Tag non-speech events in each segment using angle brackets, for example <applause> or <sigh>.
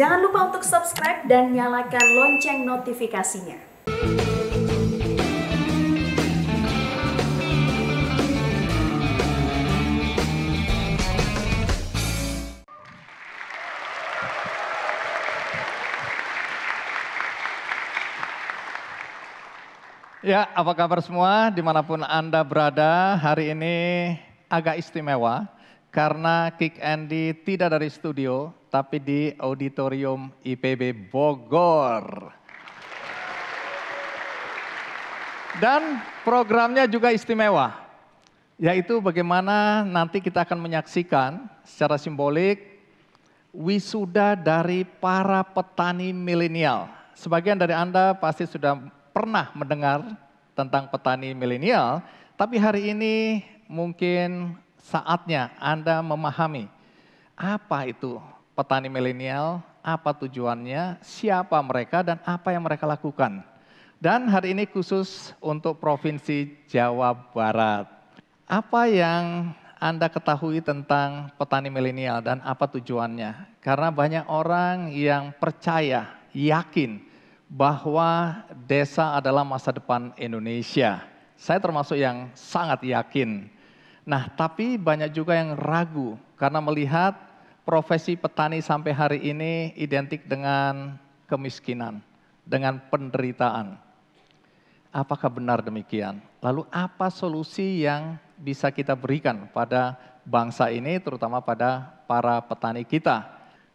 Jangan lupa untuk subscribe dan nyalakan lonceng notifikasinya. Ya, apa kabar semua? Dimanapun Anda berada, hari ini agak istimewa karena Kick Andy tidak dari studio, tapi di auditorium IPB Bogor. Dan programnya juga istimewa, yaitu bagaimana nanti kita akan menyaksikan secara simbolik wisuda dari para petani milenial. Sebagian dari Anda pasti sudah pernah mendengar tentang petani milenial, tapi hari ini mungkin saatnya Anda memahami apa itu petani milenial, apa tujuannya, siapa mereka, dan apa yang mereka lakukan. Dan hari ini khusus untuk Provinsi Jawa Barat. Apa yang Anda ketahui tentang petani milenial dan apa tujuannya? Karena banyak orang yang percaya, yakin bahwa desa adalah masa depan Indonesia. Saya termasuk yang sangat yakin. Nah, tapi banyak juga yang ragu karena melihat profesi petani sampai hari ini identik dengan kemiskinan, dengan penderitaan. Apakah benar demikian? Lalu apa solusi yang bisa kita berikan pada bangsa ini terutama pada para petani kita?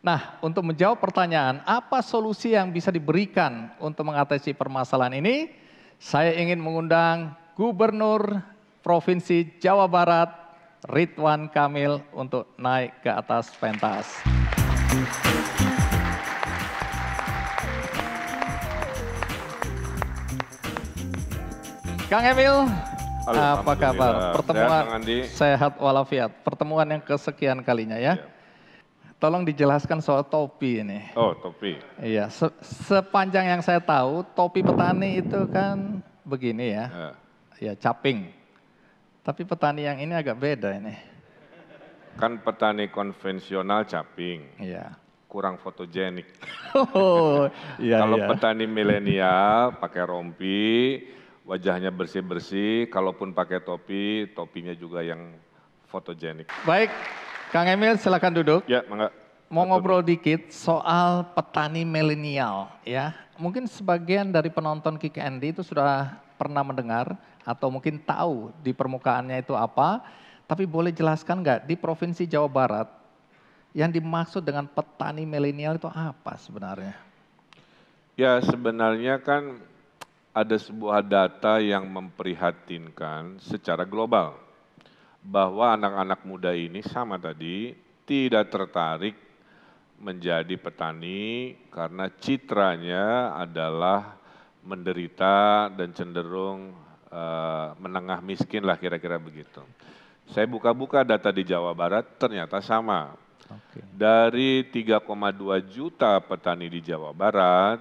Nah, untuk menjawab pertanyaan, apa solusi yang bisa diberikan untuk mengatasi permasalahan ini? Saya ingin mengundang Gubernur Provinsi Jawa Barat Ridwan Kamil untuk naik ke atas pentas. Kang Emil, Halo, apa kabar? Pertemuan sehat, sehat walafiat. Pertemuan yang kesekian kalinya ya. ya. Tolong dijelaskan soal topi ini. Oh, topi. Iya, se sepanjang yang saya tahu, topi petani itu kan begini ya. Ya, ya caping tapi petani yang ini agak beda ini. Kan petani konvensional caping. Iya. Kurang fotogenik. Oh, iya, Kalau iya. petani milenial pakai rompi, wajahnya bersih-bersih, kalaupun pakai topi, topinya juga yang fotogenik. Baik, Kang Emil silahkan duduk. Ya, mangga. Mau Atau ngobrol dikit soal petani milenial ya. Mungkin sebagian dari penonton Kick Andy itu sudah pernah mendengar atau mungkin tahu di permukaannya itu apa, tapi boleh jelaskan nggak di Provinsi Jawa Barat yang dimaksud dengan petani milenial itu apa sebenarnya? Ya sebenarnya kan ada sebuah data yang memprihatinkan secara global bahwa anak-anak muda ini sama tadi tidak tertarik menjadi petani karena citranya adalah menderita dan cenderung Eh, menengah miskin lah kira-kira begitu. Saya buka-buka data di Jawa Barat ternyata sama. Okay. Dari 3,2 juta petani di Jawa Barat,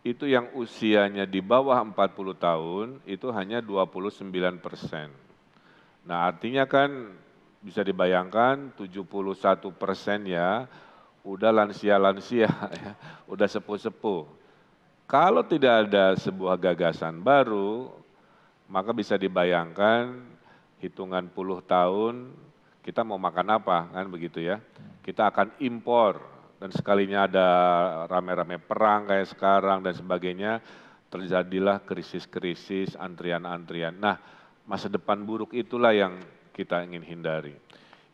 itu yang usianya di bawah 40 tahun itu hanya 29 persen. Nah artinya kan bisa dibayangkan 71 persen ya udah lansia-lansia, <laughs> ya, udah sepuh-sepuh. Kalau tidak ada sebuah gagasan baru, maka bisa dibayangkan hitungan puluh tahun kita mau makan apa kan begitu ya. Kita akan impor dan sekalinya ada rame-rame perang kayak sekarang dan sebagainya terjadilah krisis-krisis, antrian-antrian. Nah, masa depan buruk itulah yang kita ingin hindari.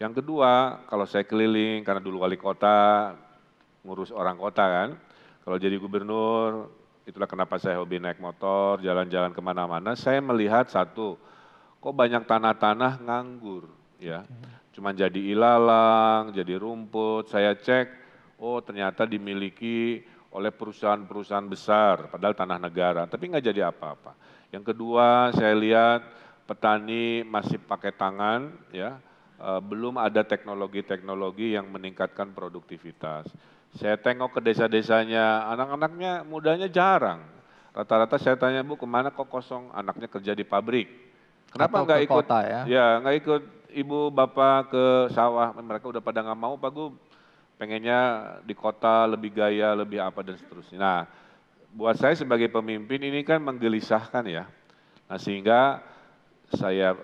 Yang kedua, kalau saya keliling karena dulu wali kota ngurus orang kota kan, kalau jadi gubernur itulah kenapa saya hobi naik motor, jalan-jalan kemana-mana, saya melihat satu, kok banyak tanah-tanah nganggur ya. Cuman jadi ilalang, jadi rumput, saya cek, oh ternyata dimiliki oleh perusahaan-perusahaan besar, padahal tanah negara, tapi nggak jadi apa-apa. Yang kedua saya lihat petani masih pakai tangan ya, eh, belum ada teknologi-teknologi yang meningkatkan produktivitas. Saya tengok ke desa-desanya, anak-anaknya mudanya jarang. Rata-rata saya tanya, Bu kemana kok kosong? Anaknya kerja di pabrik. Kenapa nggak ikut? Kota ya, ya nggak ikut ibu bapak ke sawah. Mereka udah pada nggak mau, Pak Gu. Pengennya di kota lebih gaya, lebih apa dan seterusnya. Nah, buat saya sebagai pemimpin ini kan menggelisahkan ya. Nah sehingga saya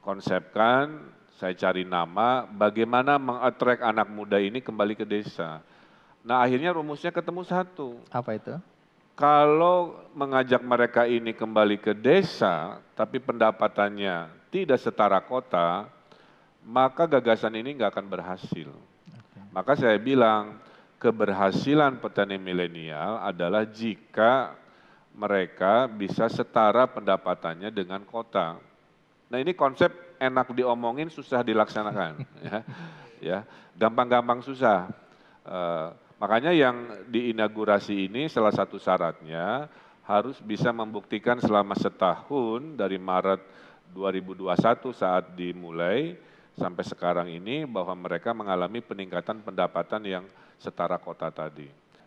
konsepkan saya cari nama, bagaimana mengattract anak muda ini kembali ke desa. Nah akhirnya rumusnya ketemu satu. Apa itu? Kalau mengajak mereka ini kembali ke desa, tapi pendapatannya tidak setara kota, maka gagasan ini nggak akan berhasil. Maka saya bilang, keberhasilan petani milenial adalah jika mereka bisa setara pendapatannya dengan kota. Nah ini konsep enak diomongin susah dilaksanakan. <laughs> ya. ya, gampang-gampang susah. Uh, makanya yang diinaugurasi ini salah satu syaratnya harus bisa membuktikan selama setahun dari Maret 2021 saat dimulai sampai sekarang ini bahwa mereka mengalami peningkatan pendapatan yang setara kota tadi.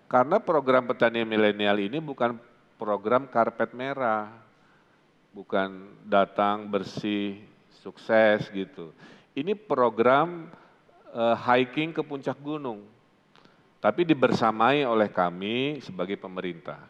Karena program petani milenial ini bukan program karpet merah, bukan datang bersih, sukses gitu. Ini program uh, hiking ke puncak gunung, tapi dibersamai oleh kami sebagai pemerintah.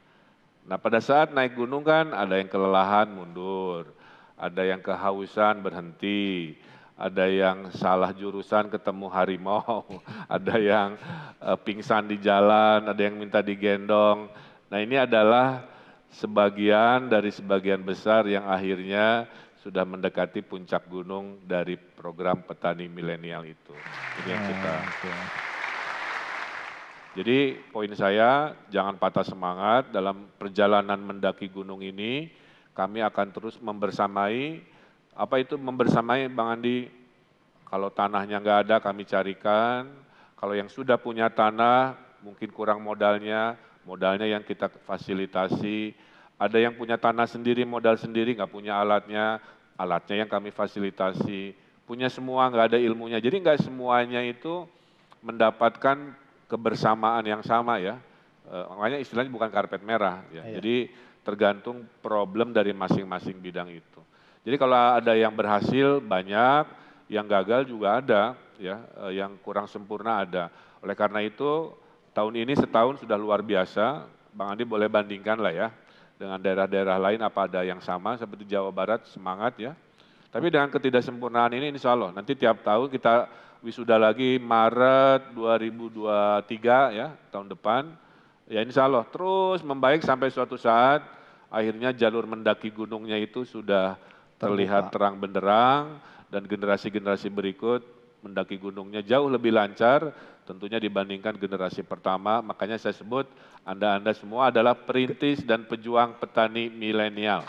Nah pada saat naik gunung kan ada yang kelelahan mundur, ada yang kehausan berhenti, ada yang salah jurusan ketemu harimau, <laughs> ada yang uh, pingsan di jalan, ada yang minta digendong. Nah ini adalah sebagian dari sebagian besar yang akhirnya sudah mendekati puncak gunung dari program petani milenial itu. Ini yang ah, kita. Jadi poin saya jangan patah semangat dalam perjalanan mendaki gunung ini kami akan terus membersamai apa itu membersamai Bang Andi kalau tanahnya nggak ada kami carikan kalau yang sudah punya tanah mungkin kurang modalnya Modalnya yang kita fasilitasi, ada yang punya tanah sendiri, modal sendiri, nggak punya alatnya, alatnya yang kami fasilitasi, punya semua nggak ada ilmunya. Jadi nggak semuanya itu mendapatkan kebersamaan yang sama ya. E, makanya istilahnya bukan karpet merah ya. Iya. Jadi tergantung problem dari masing-masing bidang itu. Jadi kalau ada yang berhasil banyak, yang gagal juga ada ya, eh, yang kurang sempurna ada. Oleh karena itu Tahun ini setahun sudah luar biasa, Bang Andi boleh bandingkan lah ya, dengan daerah-daerah lain apa ada yang sama, seperti Jawa Barat, semangat ya. Tapi dengan ketidaksempurnaan ini insya Allah, nanti tiap tahun kita wisuda lagi Maret 2023 ya, tahun depan, ya insya Allah terus membaik sampai suatu saat, akhirnya jalur mendaki gunungnya itu sudah terlihat terang benderang, dan generasi-generasi berikut mendaki gunungnya jauh lebih lancar Tentunya dibandingkan generasi pertama, makanya saya sebut Anda-Anda semua adalah perintis dan pejuang petani milenial.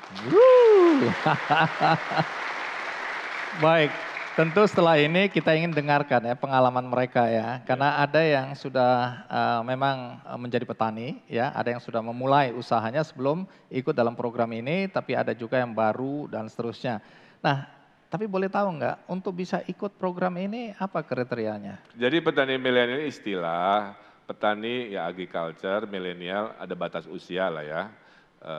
<laughs> Baik, tentu setelah ini kita ingin dengarkan ya pengalaman mereka ya. Karena ya. ada yang sudah uh, memang eh, menjadi petani ya, ada yang sudah memulai usahanya sebelum ikut dalam program ini, tapi ada juga yang baru dan seterusnya. Nah, tapi boleh tahu nggak, untuk bisa ikut program ini apa kriterianya? Jadi petani milenial istilah, petani ya agriculture, milenial ada batas usia lah ya, e,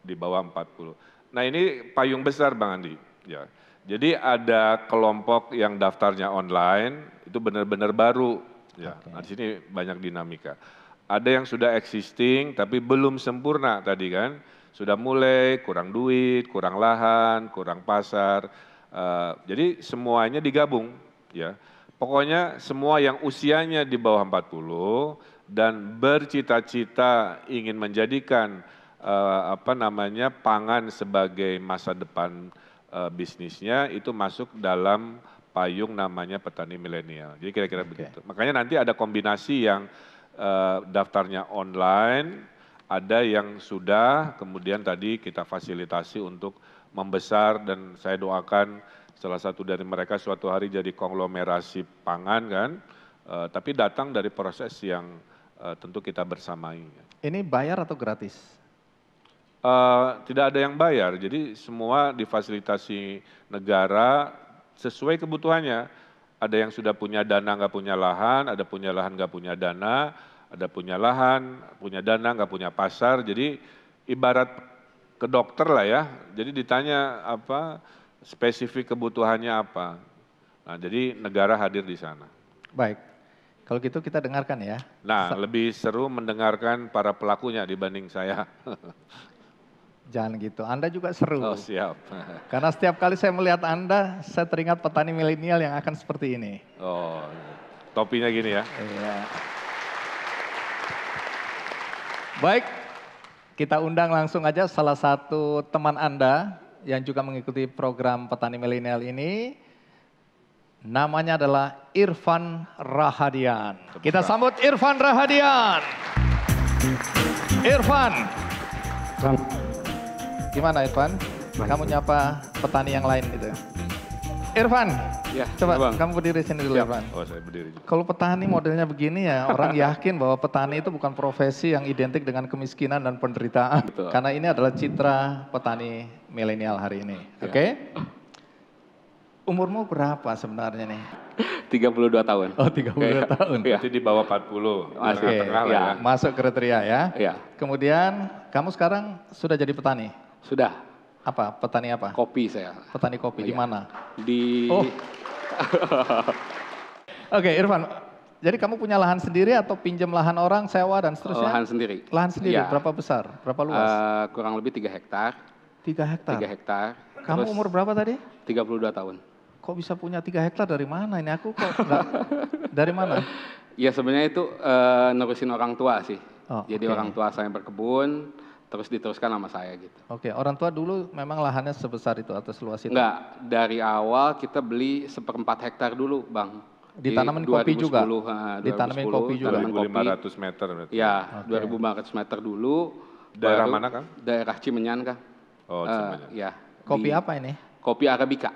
di bawah 40. Nah ini payung besar Bang Andi. Ya. Jadi ada kelompok yang daftarnya online, itu benar-benar baru. Ya, okay. nah, di sini banyak dinamika. Ada yang sudah existing tapi belum sempurna tadi kan sudah mulai kurang duit, kurang lahan, kurang pasar. Uh, jadi semuanya digabung ya. Pokoknya semua yang usianya di bawah 40 dan bercita-cita ingin menjadikan uh, apa namanya pangan sebagai masa depan uh, bisnisnya itu masuk dalam payung namanya petani milenial. Jadi kira-kira okay. begitu. Makanya nanti ada kombinasi yang uh, daftarnya online ada yang sudah, kemudian tadi kita fasilitasi untuk membesar dan saya doakan salah satu dari mereka suatu hari jadi konglomerasi pangan kan, e, tapi datang dari proses yang e, tentu kita bersamai. Ini bayar atau gratis? E, tidak ada yang bayar, jadi semua difasilitasi negara sesuai kebutuhannya. Ada yang sudah punya dana nggak punya lahan, ada punya lahan nggak punya dana, ada punya lahan, punya dana, nggak punya pasar. Jadi ibarat ke dokter lah ya. Jadi ditanya apa spesifik kebutuhannya apa. Nah, jadi negara hadir di sana. Baik. Kalau gitu kita dengarkan ya. Nah, Sa lebih seru mendengarkan para pelakunya dibanding saya. Jangan gitu, Anda juga seru. Oh siap. Karena setiap kali saya melihat Anda, saya teringat petani milenial yang akan seperti ini. Oh, iya. topinya gini ya. Iya. Baik, kita undang langsung aja salah satu teman Anda yang juga mengikuti program Petani Milenial ini. Namanya adalah Irfan Rahadian. Kita sambut Irfan Rahadian. Irfan. Gimana Irfan? Kamu nyapa petani yang lain gitu. Ya? Irfan, Ya, Coba bang. kamu berdiri sini dulu, ya. Bang. Oh, saya berdiri. Kalau petani modelnya begini ya, orang <laughs> yakin bahwa petani itu bukan profesi yang identik dengan kemiskinan dan penderitaan. Betul. Karena ini adalah citra petani milenial hari ini. Ya. Oke? Okay? Umurmu berapa sebenarnya nih? 32 tahun. Oh, 32 ya. tahun. Ya. Jadi di bawah 40. Masih okay. ya. ya. Masuk kriteria ya. ya. Kemudian kamu sekarang sudah jadi petani? Sudah. Apa? Petani apa? Kopi saya. Petani kopi oh, di iya. mana? Di oh. <laughs> Oke, okay, Irfan. Jadi kamu punya lahan sendiri atau pinjam lahan orang, sewa dan seterusnya? Lahan sendiri. Lahan sendiri. Ya. Berapa besar? Berapa luas? Uh, kurang lebih tiga hektar. Tiga hektar. Tiga hektar. Kamu umur berapa tadi? 32 tahun. Kok bisa punya tiga hektar dari mana ini aku kok gak, <laughs> dari mana? Ya sebenarnya itu uh, eh, nurusin orang tua sih. Oh, Jadi okay. orang tua saya berkebun, terus diteruskan sama saya gitu. Oke, orang tua dulu memang lahannya sebesar itu atau seluas itu? Enggak, dari awal kita beli seperempat hektar dulu, Bang. Di Di kopi juga? Uh, Ditanamin kopi juga? 2.500 meter berarti? Ya, okay. 2.500 meter dulu. Daerah baru, mana, Kang? Daerah Cimenyan, Kang. Oh, eh, Cimenyan. Uh, ya. Kopi Di, apa ini? Kopi Arabica.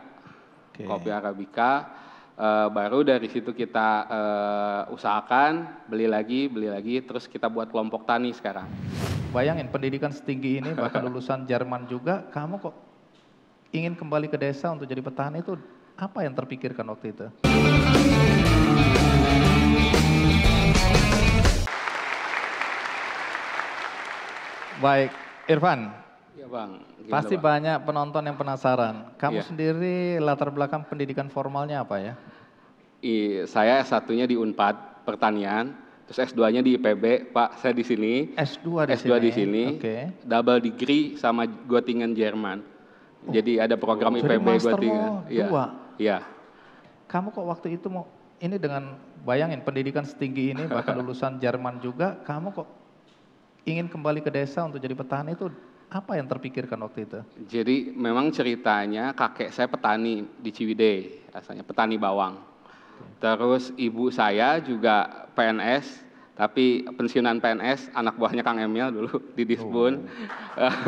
Okay. Kopi Arabica. Uh, baru dari situ kita uh, usahakan, beli lagi, beli lagi, terus kita buat kelompok tani sekarang. Bayangin pendidikan setinggi ini bahkan lulusan Jerman juga, kamu kok ingin kembali ke desa untuk jadi petani itu apa yang terpikirkan waktu itu? Baik, Irfan. Ya bang. Gimana pasti bang. banyak penonton yang penasaran. Kamu ya. sendiri latar belakang pendidikan formalnya apa ya? I, saya satunya di Unpad Pertanian, Terus S2-nya di IPB, Pak. Saya di sini. S2 di S2 sini. di sini. Okay. Double degree sama Göttingen Jerman. Oh. Jadi ada program oh, IPB Jadi Göttingen. Iya. dua. Iya. Kamu kok waktu itu mau ini dengan bayangin pendidikan setinggi ini bahkan <laughs> lulusan Jerman juga, kamu kok ingin kembali ke desa untuk jadi petani itu apa yang terpikirkan waktu itu? Jadi memang ceritanya kakek saya petani di Ciwidey, asalnya petani bawang. Terus ibu saya juga PNS, tapi pensiunan PNS, anak buahnya Kang Emil dulu <laughs> di Disbun. Oh. <laughs>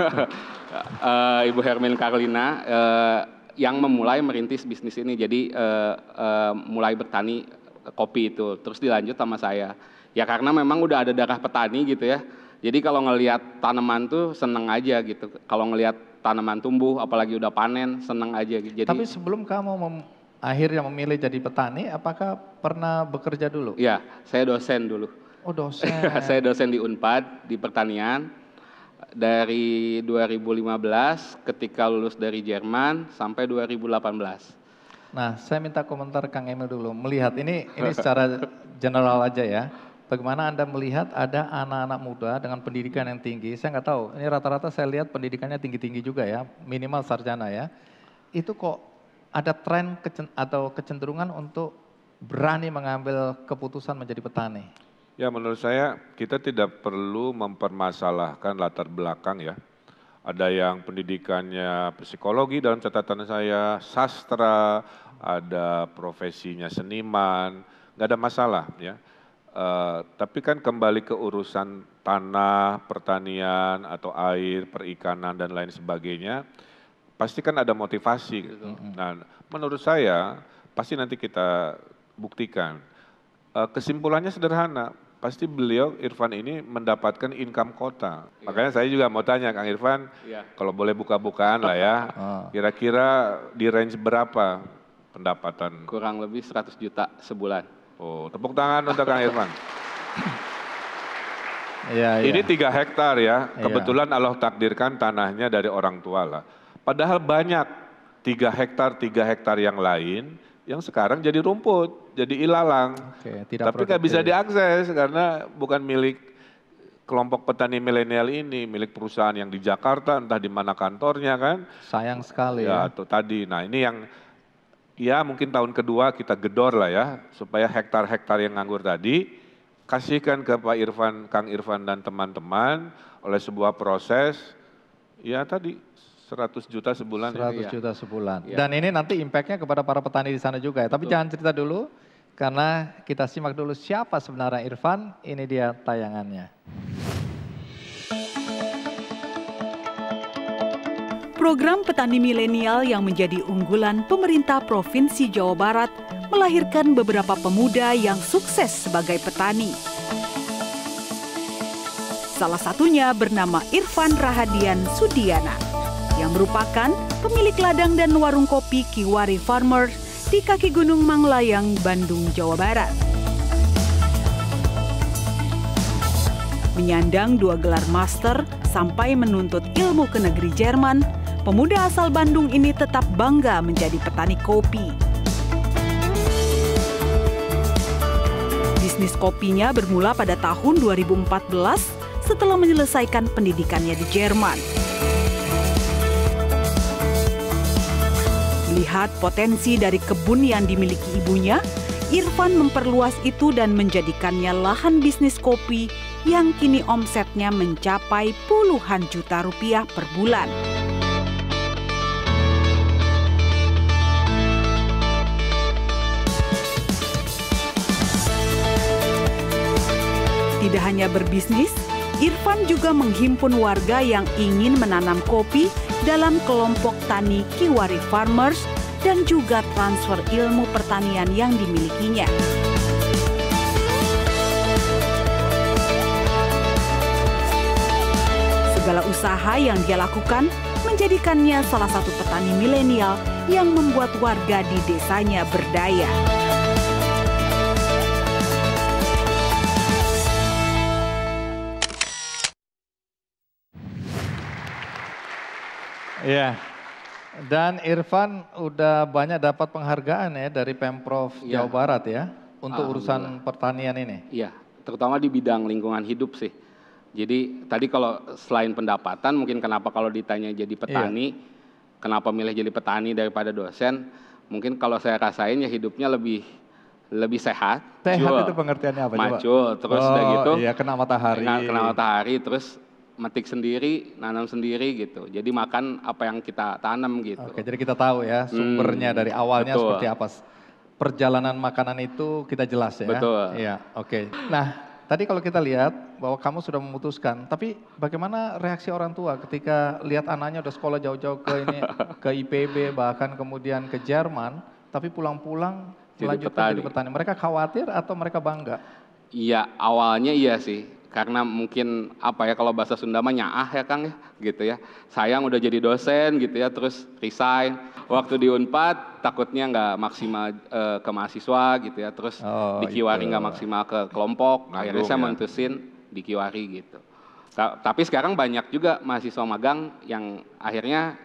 Eh, ibu Hermin Karlina eh, yang memulai merintis bisnis ini. Jadi eh, mulai bertani kopi itu, terus dilanjut sama saya. Ya karena memang udah ada darah petani gitu ya. Jadi kalau ngelihat tanaman tuh seneng aja gitu. Kalau ngelihat tanaman tumbuh, apalagi udah panen, seneng aja. Jadi, Tapi sebelum kamu akhirnya memilih jadi petani, apakah pernah bekerja dulu? Ya, saya dosen dulu. Oh dosen. <laughs> saya dosen di Unpad di pertanian dari 2015 ketika lulus dari Jerman sampai 2018. Nah, saya minta komentar Kang Emil dulu. Melihat ini ini secara <laughs> general aja ya. Bagaimana Anda melihat ada anak-anak muda dengan pendidikan yang tinggi? Saya nggak tahu. Ini rata-rata saya lihat pendidikannya tinggi-tinggi juga ya, minimal sarjana ya. Itu kok ada tren kecen atau kecenderungan untuk berani mengambil keputusan menjadi petani? Ya menurut saya kita tidak perlu mempermasalahkan latar belakang ya. Ada yang pendidikannya psikologi dalam catatan saya, sastra, ada profesinya seniman, nggak ada masalah ya. Uh, tapi kan kembali ke urusan tanah, pertanian, atau air, perikanan, dan lain sebagainya pasti kan ada motivasi. Gitu. Nah, menurut saya pasti nanti kita buktikan. Eh, kesimpulannya sederhana, pasti beliau Irfan ini mendapatkan income kota. Iya. Makanya saya juga mau tanya Kang Irfan, iya. kalau boleh buka-bukaan lah ya, <laughs> ah. kira-kira di range berapa pendapatan? Kurang lebih 100 juta sebulan. Oh, tepuk tangan untuk Kang Irfan. Ya, ini tiga ya. hektar ya. Iya. Kebetulan ya. Allah takdirkan tanahnya dari orang tua lah. Padahal banyak tiga hektar tiga hektar yang lain yang sekarang jadi rumput, jadi ilalang. Oke, tidak Tapi nggak bisa diakses karena bukan milik kelompok petani milenial ini, milik perusahaan yang di Jakarta, entah di mana kantornya kan. Sayang sekali ya. Ya, tuh, tadi. Nah ini yang ya mungkin tahun kedua kita gedor lah ya, supaya hektar-hektar yang nganggur tadi kasihkan ke Pak Irfan, Kang Irfan dan teman-teman oleh sebuah proses ya tadi 100 juta sebulan. 100 ini, ya. juta ya. sebulan. Ya. Dan ini nanti impactnya kepada para petani di sana juga ya. Tapi Betul. jangan cerita dulu karena kita simak dulu siapa sebenarnya Irfan. Ini dia tayangannya. Program petani milenial yang menjadi unggulan pemerintah Provinsi Jawa Barat melahirkan beberapa pemuda yang sukses sebagai petani. Salah satunya bernama Irfan Rahadian Sudiana yang merupakan pemilik ladang dan warung kopi Kiwari Farmers di kaki Gunung Manglayang, Bandung, Jawa Barat. Menyandang dua gelar master sampai menuntut ilmu ke negeri Jerman, pemuda asal Bandung ini tetap bangga menjadi petani kopi. Bisnis kopinya bermula pada tahun 2014 setelah menyelesaikan pendidikannya di Jerman. Melihat potensi dari kebun yang dimiliki ibunya, Irfan memperluas itu dan menjadikannya lahan bisnis kopi yang kini omsetnya mencapai puluhan juta rupiah per bulan. Tidak hanya berbisnis, Irfan juga menghimpun warga yang ingin menanam kopi dalam kelompok tani Kiwari Farmers dan juga transfer ilmu pertanian yang dimilikinya. Segala usaha yang dia lakukan menjadikannya salah satu petani milenial yang membuat warga di desanya berdaya. Iya. Dan Irfan udah banyak dapat penghargaan ya dari Pemprov ya. Jawa Barat ya untuk urusan pertanian ini. Iya, terutama di bidang lingkungan hidup sih. Jadi tadi kalau selain pendapatan mungkin kenapa kalau ditanya jadi petani, ya. kenapa milih jadi petani daripada dosen? Mungkin kalau saya rasain ya hidupnya lebih lebih sehat. Sehat itu pengertiannya apa? Macul, terus oh, udah gitu. Iya, kena matahari. Kena, kena matahari, terus metik sendiri, nanam sendiri gitu. Jadi makan apa yang kita tanam gitu. Oke, jadi kita tahu ya hmm, sumbernya hmm, dari awalnya betul. seperti apa. Perjalanan makanan itu kita jelas ya. Betul. Iya, oke. Nah, tadi kalau kita lihat bahwa kamu sudah memutuskan, tapi bagaimana reaksi orang tua ketika lihat anaknya udah sekolah jauh-jauh ke ini <laughs> ke IPB bahkan kemudian ke Jerman, tapi pulang-pulang melanjutkan petani. jadi petani. Mereka khawatir atau mereka bangga? Iya, awalnya iya sih karena mungkin apa ya kalau bahasa Sunda mah nyaah ya Kang ya gitu ya. Sayang udah jadi dosen gitu ya terus resign. Waktu di Unpad takutnya nggak maksimal e, ke mahasiswa gitu ya terus oh, di Kiwari gitu. nggak maksimal ke kelompok. Nah, akhirnya saya ya. memutusin di Kiwari gitu. Ta tapi sekarang banyak juga mahasiswa magang yang akhirnya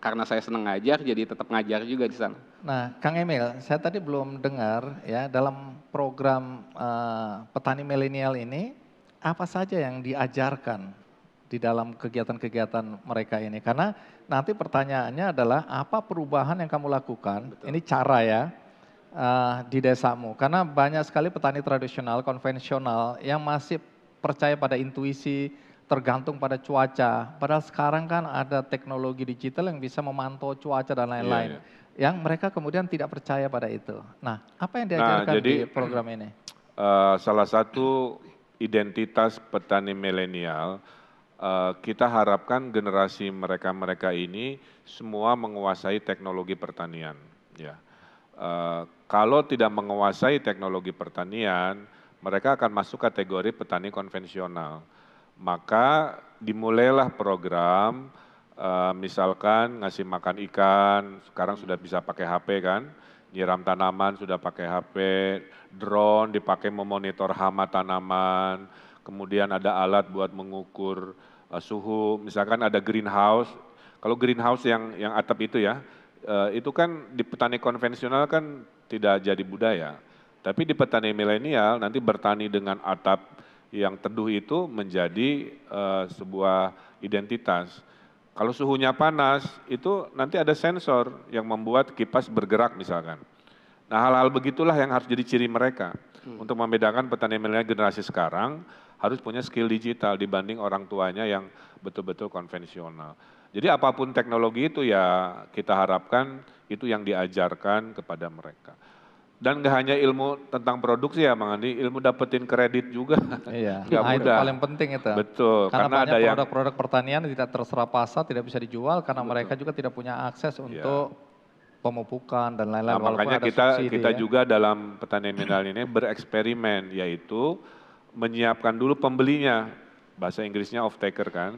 karena saya senang ngajar jadi tetap ngajar juga di sana. Nah, Kang Emil, saya tadi belum dengar ya dalam program uh, petani milenial ini apa saja yang diajarkan di dalam kegiatan-kegiatan mereka ini? Karena nanti pertanyaannya adalah apa perubahan yang kamu lakukan? Betul. Ini cara ya uh, di desamu. Karena banyak sekali petani tradisional, konvensional yang masih percaya pada intuisi, tergantung pada cuaca. Padahal sekarang kan ada teknologi digital yang bisa memantau cuaca dan iya, lain-lain. Yeah, yeah. Yang mereka kemudian tidak percaya pada itu. Nah, apa yang nah, diajarkan nah, jadi, di program ini? Uh, <clears throat> salah satu identitas petani milenial, eh, kita harapkan generasi mereka-mereka ini semua menguasai teknologi pertanian. Ya. Eh, kalau tidak menguasai teknologi pertanian, mereka akan masuk kategori petani konvensional. Maka dimulailah program eh, misalkan ngasih makan ikan, sekarang sudah bisa pakai HP kan, nyiram tanaman sudah pakai HP, drone dipakai memonitor hama tanaman, kemudian ada alat buat mengukur uh, suhu, misalkan ada greenhouse. Kalau greenhouse yang yang atap itu ya, uh, itu kan di petani konvensional kan tidak jadi budaya. Tapi di petani milenial nanti bertani dengan atap yang teduh itu menjadi uh, sebuah identitas. Kalau suhunya panas itu nanti ada sensor yang membuat kipas bergerak misalkan. Nah hal-hal begitulah yang harus jadi ciri mereka. Hmm. Untuk membedakan petani milenial generasi sekarang harus punya skill digital dibanding orang tuanya yang betul-betul konvensional. Jadi apapun teknologi itu ya kita harapkan itu yang diajarkan kepada mereka. Dan gak hanya ilmu tentang produksi ya Mang Andi, ilmu dapetin kredit juga. Iya, <laughs> gak nah, mudah. itu paling penting itu. Betul. Karena, karena ada produk-produk yang... pertanian tidak terserap pasar, tidak bisa dijual karena Betul. mereka juga tidak punya akses iya. untuk pemupukan dan lain-lain. Nah, makanya kita kita ya. juga dalam petani mineral ini bereksperimen yaitu menyiapkan dulu pembelinya bahasa Inggrisnya off taker kan.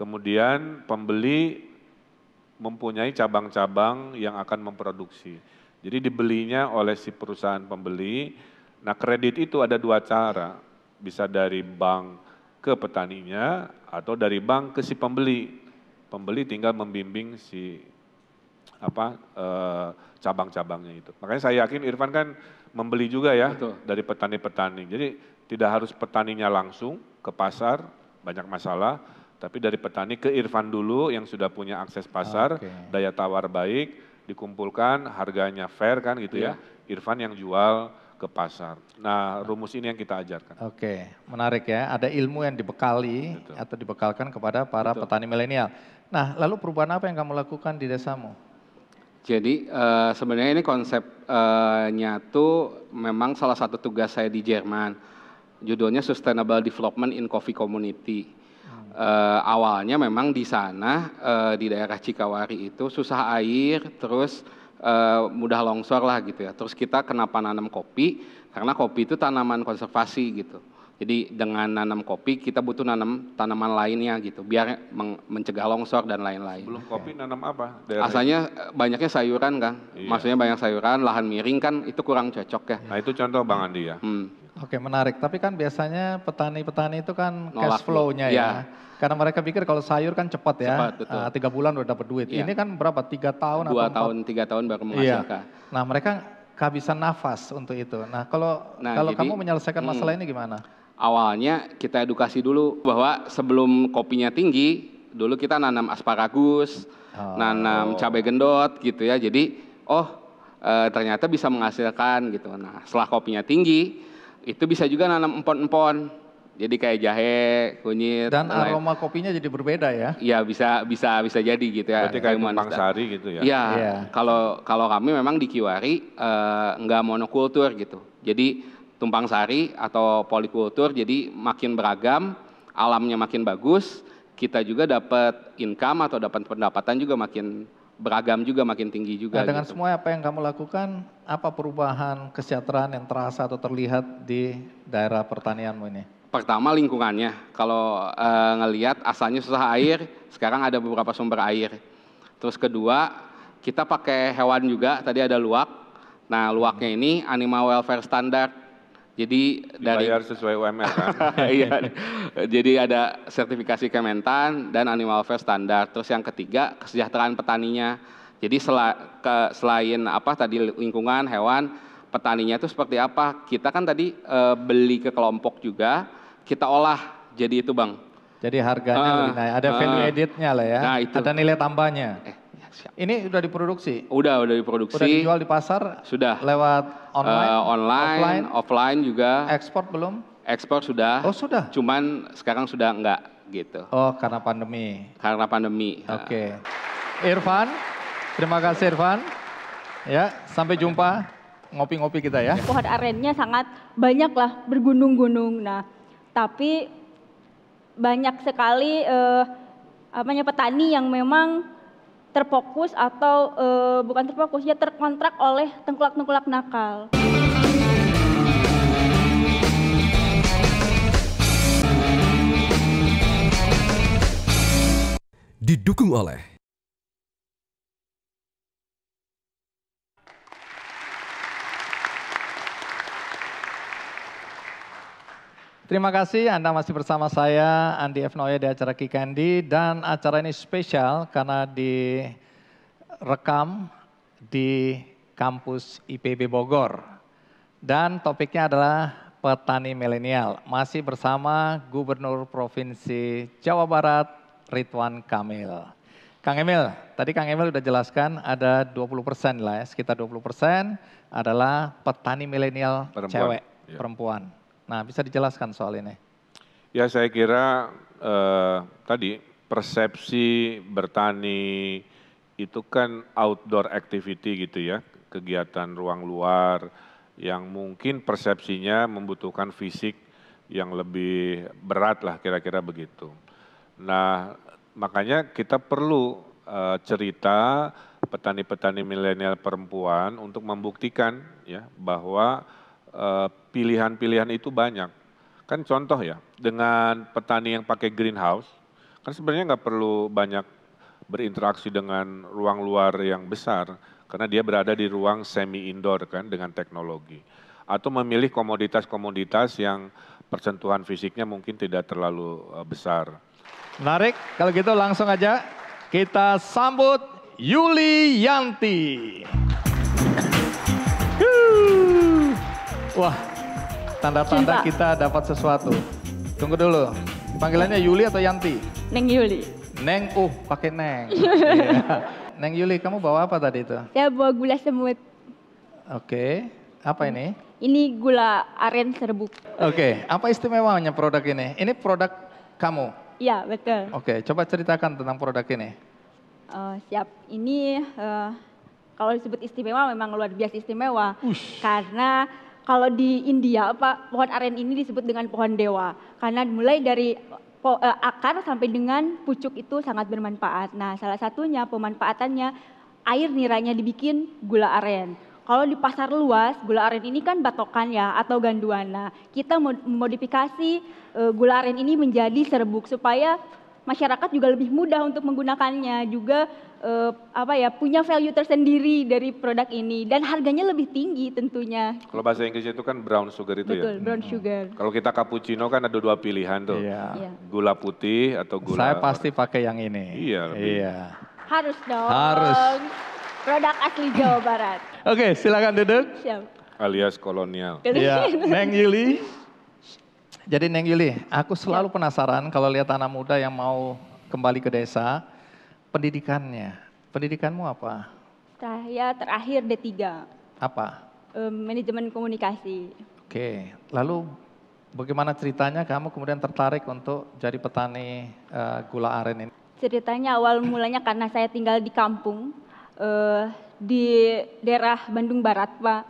Kemudian pembeli mempunyai cabang-cabang yang akan memproduksi. Jadi dibelinya oleh si perusahaan pembeli. Nah kredit itu ada dua cara, bisa dari bank ke petaninya atau dari bank ke si pembeli. Pembeli tinggal membimbing si apa eh, cabang-cabangnya itu. Makanya saya yakin Irfan kan membeli juga ya Betul. dari petani-petani. Jadi tidak harus petaninya langsung ke pasar, banyak masalah, tapi dari petani ke Irfan dulu yang sudah punya akses pasar, okay. daya tawar baik, dikumpulkan, harganya fair kan gitu yeah. ya. Iya. Irfan yang jual ke pasar. Nah, rumus ini yang kita ajarkan. Oke, menarik ya. Ada ilmu yang dibekali Betul. atau dibekalkan kepada para Betul. petani milenial. Nah, lalu perubahan apa yang kamu lakukan di desamu? Jadi uh, sebenarnya ini konsep uh, nyatu memang salah satu tugas saya di Jerman. Judulnya Sustainable Development in Coffee Community. Uh, awalnya memang di sana uh, di daerah Cikawari itu susah air, terus uh, mudah longsor lah gitu ya. Terus kita kenapa nanam kopi? Karena kopi itu tanaman konservasi gitu. Jadi dengan nanam kopi kita butuh nanam tanaman lainnya gitu biar mencegah longsor dan lain-lain. Belum kopi ya. nanam apa? Dari... Asalnya banyaknya sayuran kan. Iya. Maksudnya banyak sayuran, lahan miring kan itu kurang cocok ya. Nah, itu contoh Bang Andi ya. Hmm. Oke, menarik. Tapi kan biasanya petani-petani itu kan Nolak cash flow-nya ya. ya. Karena mereka pikir kalau sayur kan cepat ya. Cepat, Uh, tiga bulan udah dapat duit. Ya. Ini kan berapa? Tiga tahun Dua atau tahun, empat? tiga tahun baru iya. menghasilkan. Ya. Nah mereka kehabisan nafas untuk itu. Nah kalau nah, kalau jadi, kamu menyelesaikan masalah hmm, ini gimana? awalnya kita edukasi dulu bahwa sebelum kopinya tinggi, dulu kita nanam asparagus, oh. nanam cabai gendot gitu ya. Jadi, oh e, ternyata bisa menghasilkan gitu. Nah, setelah kopinya tinggi, itu bisa juga nanam empon-empon. Jadi kayak jahe, kunyit. Dan lain. aroma kopinya jadi berbeda ya? Iya bisa bisa bisa jadi gitu ya. Berarti kayak Kumpang Sari gitu ya? Iya. iya. Kalau yeah. kalau kami memang di Kiwari e, nggak uh, monokultur gitu. Jadi tumpang sari atau polikultur jadi makin beragam, alamnya makin bagus, kita juga dapat income atau dapat pendapatan juga makin beragam juga makin tinggi juga. Nah, dengan gitu. semua apa yang kamu lakukan, apa perubahan kesejahteraan yang terasa atau terlihat di daerah pertanianmu ini? Pertama lingkungannya. Kalau e, ngelihat asalnya susah air, sekarang ada beberapa sumber air. Terus kedua, kita pakai hewan juga. Tadi ada luak. Nah, luaknya ini animal welfare standard jadi Dibayar dari sesuai UMR kan. <laughs> iya. Jadi ada sertifikasi Kementan dan Animal Welfare standar. Terus yang ketiga kesejahteraan petaninya. Jadi sela, ke, selain apa tadi lingkungan, hewan, petaninya itu seperti apa? Kita kan tadi e, beli ke kelompok juga, kita olah jadi itu bang. Jadi harganya uh, lebih naik. Ada uh, value editnya lah ya. Nah, itu. Ada nilai tambahnya. Eh, Siap. Ini sudah diproduksi? Udah, udah diproduksi. Udah dijual di pasar? Sudah. Lewat eh, online? Uh, online, offline, offline juga. Ekspor belum? Ekspor sudah. Oh sudah? Cuman sekarang sudah enggak gitu. Oh karena pandemi? Karena pandemi. Oke. Okay. Irfan, terima kasih Irfan. Ya, sampai jumpa. Ngopi-ngopi kita ya. Pohon arennya sangat banyak lah, bergunung-gunung. Nah, tapi banyak sekali eh, apanya petani yang memang terfokus atau e, bukan terfokus ya terkontrak oleh tengkulak-tengkulak nakal. Didukung oleh Terima kasih Anda masih bersama saya Andi F. Noya di acara Kikandi dan acara ini spesial karena direkam di kampus IPB Bogor. Dan topiknya adalah petani milenial. Masih bersama Gubernur Provinsi Jawa Barat Ridwan Kamil. Kang Emil, tadi Kang Emil sudah jelaskan ada 20 persen lah ya, sekitar 20 persen adalah petani milenial cewek, ya. perempuan Nah, bisa dijelaskan soal ini? Ya, saya kira eh, tadi persepsi bertani itu kan outdoor activity gitu ya, kegiatan ruang luar yang mungkin persepsinya membutuhkan fisik yang lebih berat lah kira-kira begitu. Nah, makanya kita perlu eh, cerita petani-petani milenial perempuan untuk membuktikan ya bahwa Eh, pilihan-pilihan itu banyak. Kan contoh ya, dengan petani yang pakai greenhouse, kan sebenarnya nggak perlu banyak berinteraksi dengan ruang luar yang besar, karena dia berada di ruang semi indoor kan dengan teknologi. Atau memilih komoditas-komoditas yang persentuhan fisiknya mungkin tidak terlalu eh, besar. Menarik, kalau gitu langsung aja kita sambut Yuli Yanti. Wah, tanda-tanda kita dapat sesuatu. Tunggu dulu. Panggilannya Yuli atau Yanti? Neng Yuli. Neng, uh, pakai Neng. <laughs> yeah. Neng Yuli, kamu bawa apa tadi itu? Saya bawa gula semut. Oke, okay. apa ini? Ini gula aren serbuk. Oke, okay. apa istimewanya produk ini? Ini produk kamu? Iya, betul. Oke, okay. coba ceritakan tentang produk ini. Uh, siap, ini uh, kalau disebut istimewa memang luar biasa istimewa. Ush. Karena kalau di India Pak, pohon aren ini disebut dengan pohon dewa karena mulai dari eh, akar sampai dengan pucuk itu sangat bermanfaat. Nah, salah satunya pemanfaatannya air niranya dibikin gula aren. Kalau di pasar luas, gula aren ini kan batokan ya atau ganduana. Nah, kita modifikasi eh, gula aren ini menjadi serbuk supaya masyarakat juga lebih mudah untuk menggunakannya. Juga uh, apa ya punya value tersendiri dari produk ini dan harganya lebih tinggi tentunya. Kalau bahasa Inggris itu kan brown sugar itu Betul, ya. Betul, brown hmm. sugar. Hmm. Kalau kita cappuccino kan ada dua pilihan tuh. Iya. iya. Gula putih atau gula Saya pasti pakai yang ini. Iya. Lebih. Iya. Harus dong. Harus. Produk asli Jawa Barat. <laughs> Oke, okay, silakan duduk. Siap. Alias kolonial. Iya. <laughs> Neng Yuli. Jadi Neng Yuli, aku selalu iya. penasaran kalau lihat anak muda yang mau kembali ke desa, Pendidikannya, pendidikanmu apa? Saya terakhir D3. Apa? Um, manajemen komunikasi. Oke, lalu bagaimana ceritanya kamu kemudian tertarik untuk jadi petani uh, gula aren ini? Ceritanya awal mulanya karena saya tinggal di kampung uh, di daerah Bandung Barat, Pak,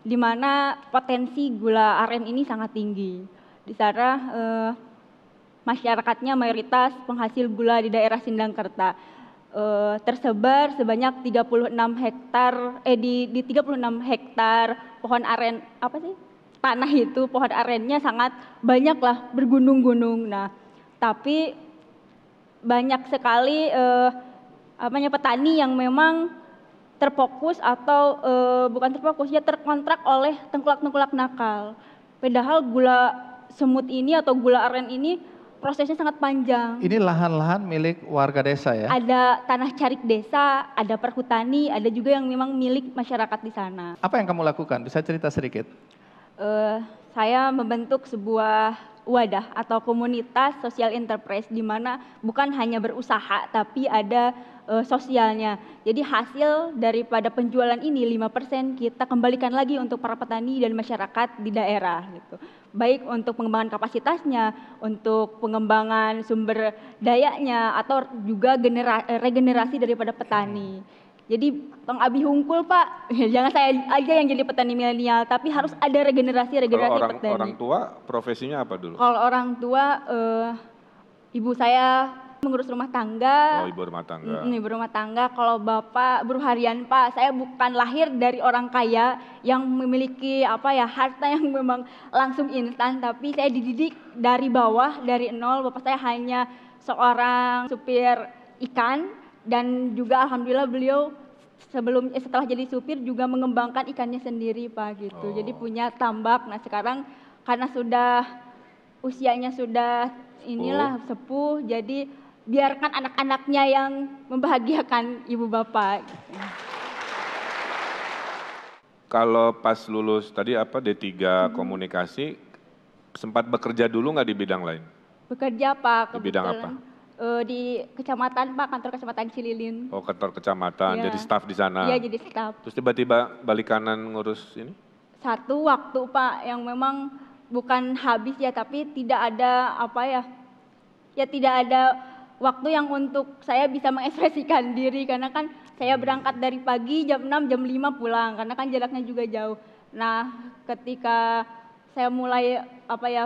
di mana potensi gula aren ini sangat tinggi. Di sana uh, masyarakatnya mayoritas penghasil gula di daerah Sindangkerta uh, tersebar sebanyak 36 hektar eh di di 36 hektar pohon aren apa sih? tanah itu pohon arennya sangat banyak lah bergunung-gunung. Nah, tapi banyak sekali apa eh, apanya petani yang memang terfokus atau e, bukan terfokus ya terkontrak oleh tengkulak-tengkulak nakal. Padahal gula semut ini atau gula aren ini prosesnya sangat panjang. Ini lahan-lahan milik warga desa ya? Ada tanah carik desa, ada perhutani, ada juga yang memang milik masyarakat di sana. Apa yang kamu lakukan? Bisa cerita sedikit? Uh, saya membentuk sebuah wadah atau komunitas sosial enterprise di mana bukan hanya berusaha tapi ada uh, sosialnya. Jadi hasil daripada penjualan ini 5% kita kembalikan lagi untuk para petani dan masyarakat di daerah gitu baik untuk pengembangan kapasitasnya, untuk pengembangan sumber dayanya atau juga genera eh, regenerasi daripada petani. Hmm. Jadi Bang Abi Hungkul Pak, <laughs> jangan saya aja yang jadi petani milenial, tapi harus hmm. ada regenerasi regenerasi Kalau orang, petani. Orang tua profesinya apa dulu? Kalau orang tua, uh, ibu saya mengurus rumah tangga. Oh, ibu rumah tangga. Mm, ibu rumah tangga. Kalau bapak buruh harian, Pak. Saya bukan lahir dari orang kaya yang memiliki apa ya harta yang memang langsung instan, tapi saya dididik dari bawah, dari nol. Bapak saya hanya seorang supir ikan dan juga alhamdulillah beliau sebelum eh, setelah jadi supir juga mengembangkan ikannya sendiri, Pak gitu. Oh. Jadi punya tambak. Nah, sekarang karena sudah usianya sudah inilah oh. sepuh jadi biarkan anak-anaknya yang membahagiakan ibu bapak. Kalau pas lulus tadi apa D3 hmm. komunikasi sempat bekerja dulu nggak di bidang lain? Bekerja Pak. Di bidang apa? Uh, di kecamatan Pak, kantor kecamatan Cililin. Oh kantor kecamatan, ya. jadi staff di sana. Iya jadi staff Terus tiba-tiba balik kanan ngurus ini? Satu waktu Pak yang memang bukan habis ya tapi tidak ada apa ya, ya tidak ada waktu yang untuk saya bisa mengekspresikan <laughs> diri karena kan saya hmm. berangkat dari pagi jam 6 jam 5 pulang karena kan jaraknya juga jauh. Nah, ketika saya mulai apa ya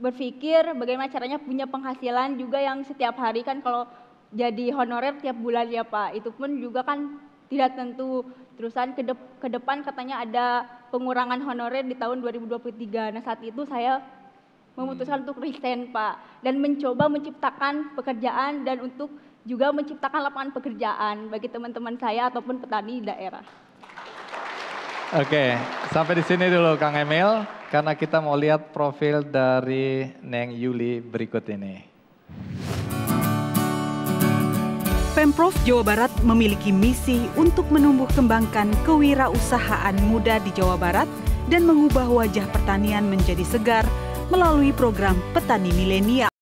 berpikir bagaimana caranya punya penghasilan juga yang setiap hari kan kalau jadi honorer tiap bulan ya Pak. Itu pun juga kan tidak tentu terusan ke, kedep, depan katanya ada pengurangan honorer di tahun 2023. Nah, saat itu saya memutuskan untuk resign Pak dan mencoba menciptakan pekerjaan dan untuk juga menciptakan lapangan pekerjaan bagi teman-teman saya ataupun petani daerah. Oke, sampai di sini dulu Kang Emil karena kita mau lihat profil dari Neng Yuli berikut ini. Pemprov Jawa Barat memiliki misi untuk menumbuh kembangkan kewirausahaan muda di Jawa Barat dan mengubah wajah pertanian menjadi segar melalui program Petani Milenial.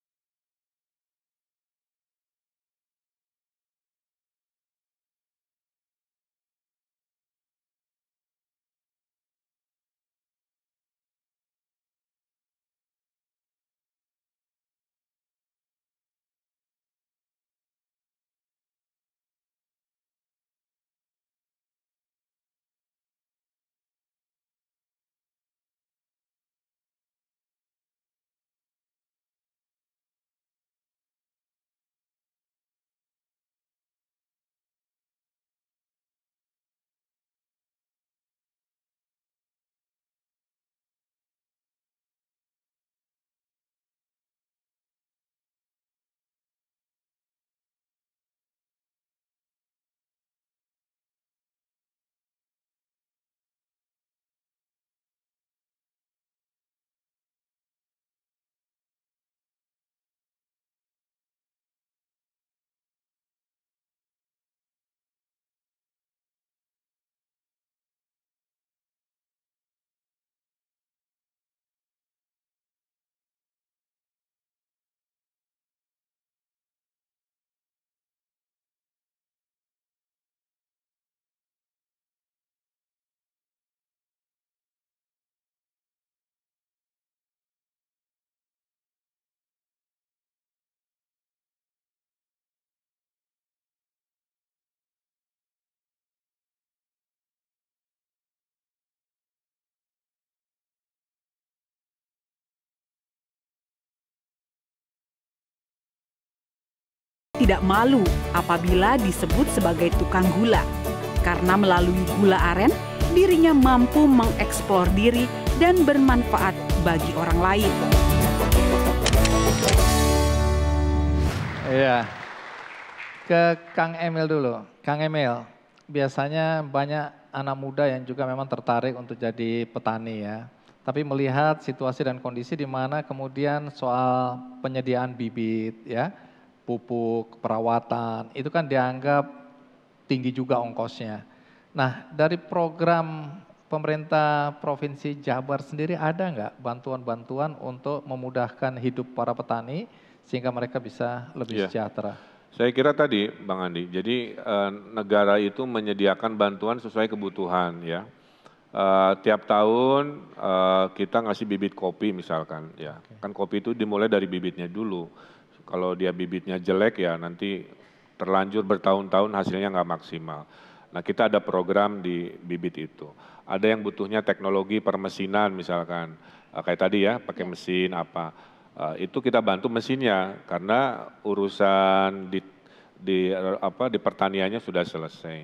tidak malu apabila disebut sebagai tukang gula. Karena melalui gula aren, dirinya mampu mengeksplor diri dan bermanfaat bagi orang lain. Iya. Ke Kang Emil dulu. Kang Emil, biasanya banyak anak muda yang juga memang tertarik untuk jadi petani ya. Tapi melihat situasi dan kondisi di mana kemudian soal penyediaan bibit ya, pupuk, perawatan, itu kan dianggap tinggi juga ongkosnya. Nah, dari program pemerintah Provinsi Jabar sendiri ada nggak bantuan-bantuan untuk memudahkan hidup para petani sehingga mereka bisa lebih yeah. sejahtera? Saya kira tadi, Bang Andi. Jadi e, negara itu menyediakan bantuan sesuai kebutuhan, ya. E, tiap tahun e, kita ngasih bibit kopi misalkan ya okay. kan kopi itu dimulai dari bibitnya dulu kalau dia bibitnya jelek ya nanti terlanjur bertahun-tahun hasilnya nggak maksimal. Nah kita ada program di bibit itu. Ada yang butuhnya teknologi permesinan misalkan. Eh, kayak tadi ya pakai iya. mesin apa. Eh, itu kita bantu mesinnya karena urusan di, di, apa, di pertaniannya sudah selesai.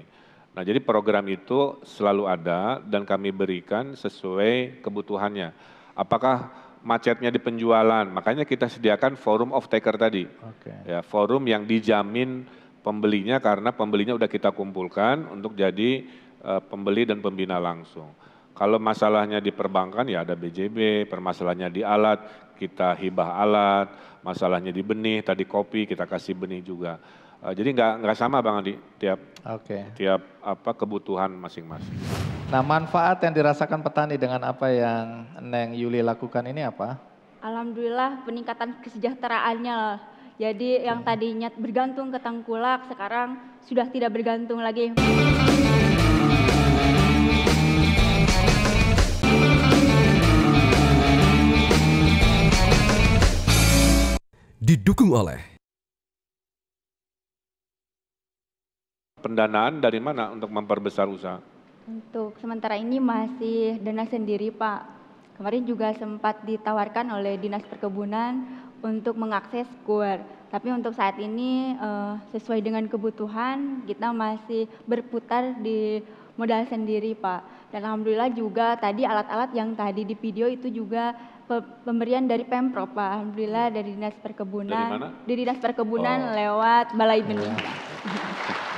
Nah, jadi program itu selalu ada dan kami berikan sesuai kebutuhannya. Apakah macetnya di penjualan. Makanya kita sediakan forum of taker tadi. Okay. Ya, forum yang dijamin pembelinya karena pembelinya udah kita kumpulkan untuk jadi uh, pembeli dan pembina langsung. Kalau masalahnya di perbankan ya ada BJB, permasalahannya di alat kita hibah alat, masalahnya di benih tadi kopi kita kasih benih juga. Uh, jadi nggak nggak sama bang Andi tiap okay. tiap apa kebutuhan masing-masing. Nah manfaat yang dirasakan petani dengan apa yang Neng Yuli lakukan ini apa? Alhamdulillah peningkatan kesejahteraannya loh. Jadi yang hmm. tadinya bergantung ke tengkulak sekarang sudah tidak bergantung lagi. Didukung oleh pendanaan dari mana untuk memperbesar usaha? Untuk sementara ini masih dana sendiri Pak. Kemarin juga sempat ditawarkan oleh Dinas Perkebunan untuk mengakses kuar. Tapi untuk saat ini eh, sesuai dengan kebutuhan kita masih berputar di modal sendiri Pak. Dan Alhamdulillah juga tadi alat-alat yang tadi di video itu juga pemberian dari Pemprov Pak. Alhamdulillah dari Dinas Perkebunan. Dari mana? Dari Dinas Perkebunan oh. lewat Balai Benih. Oh. <laughs>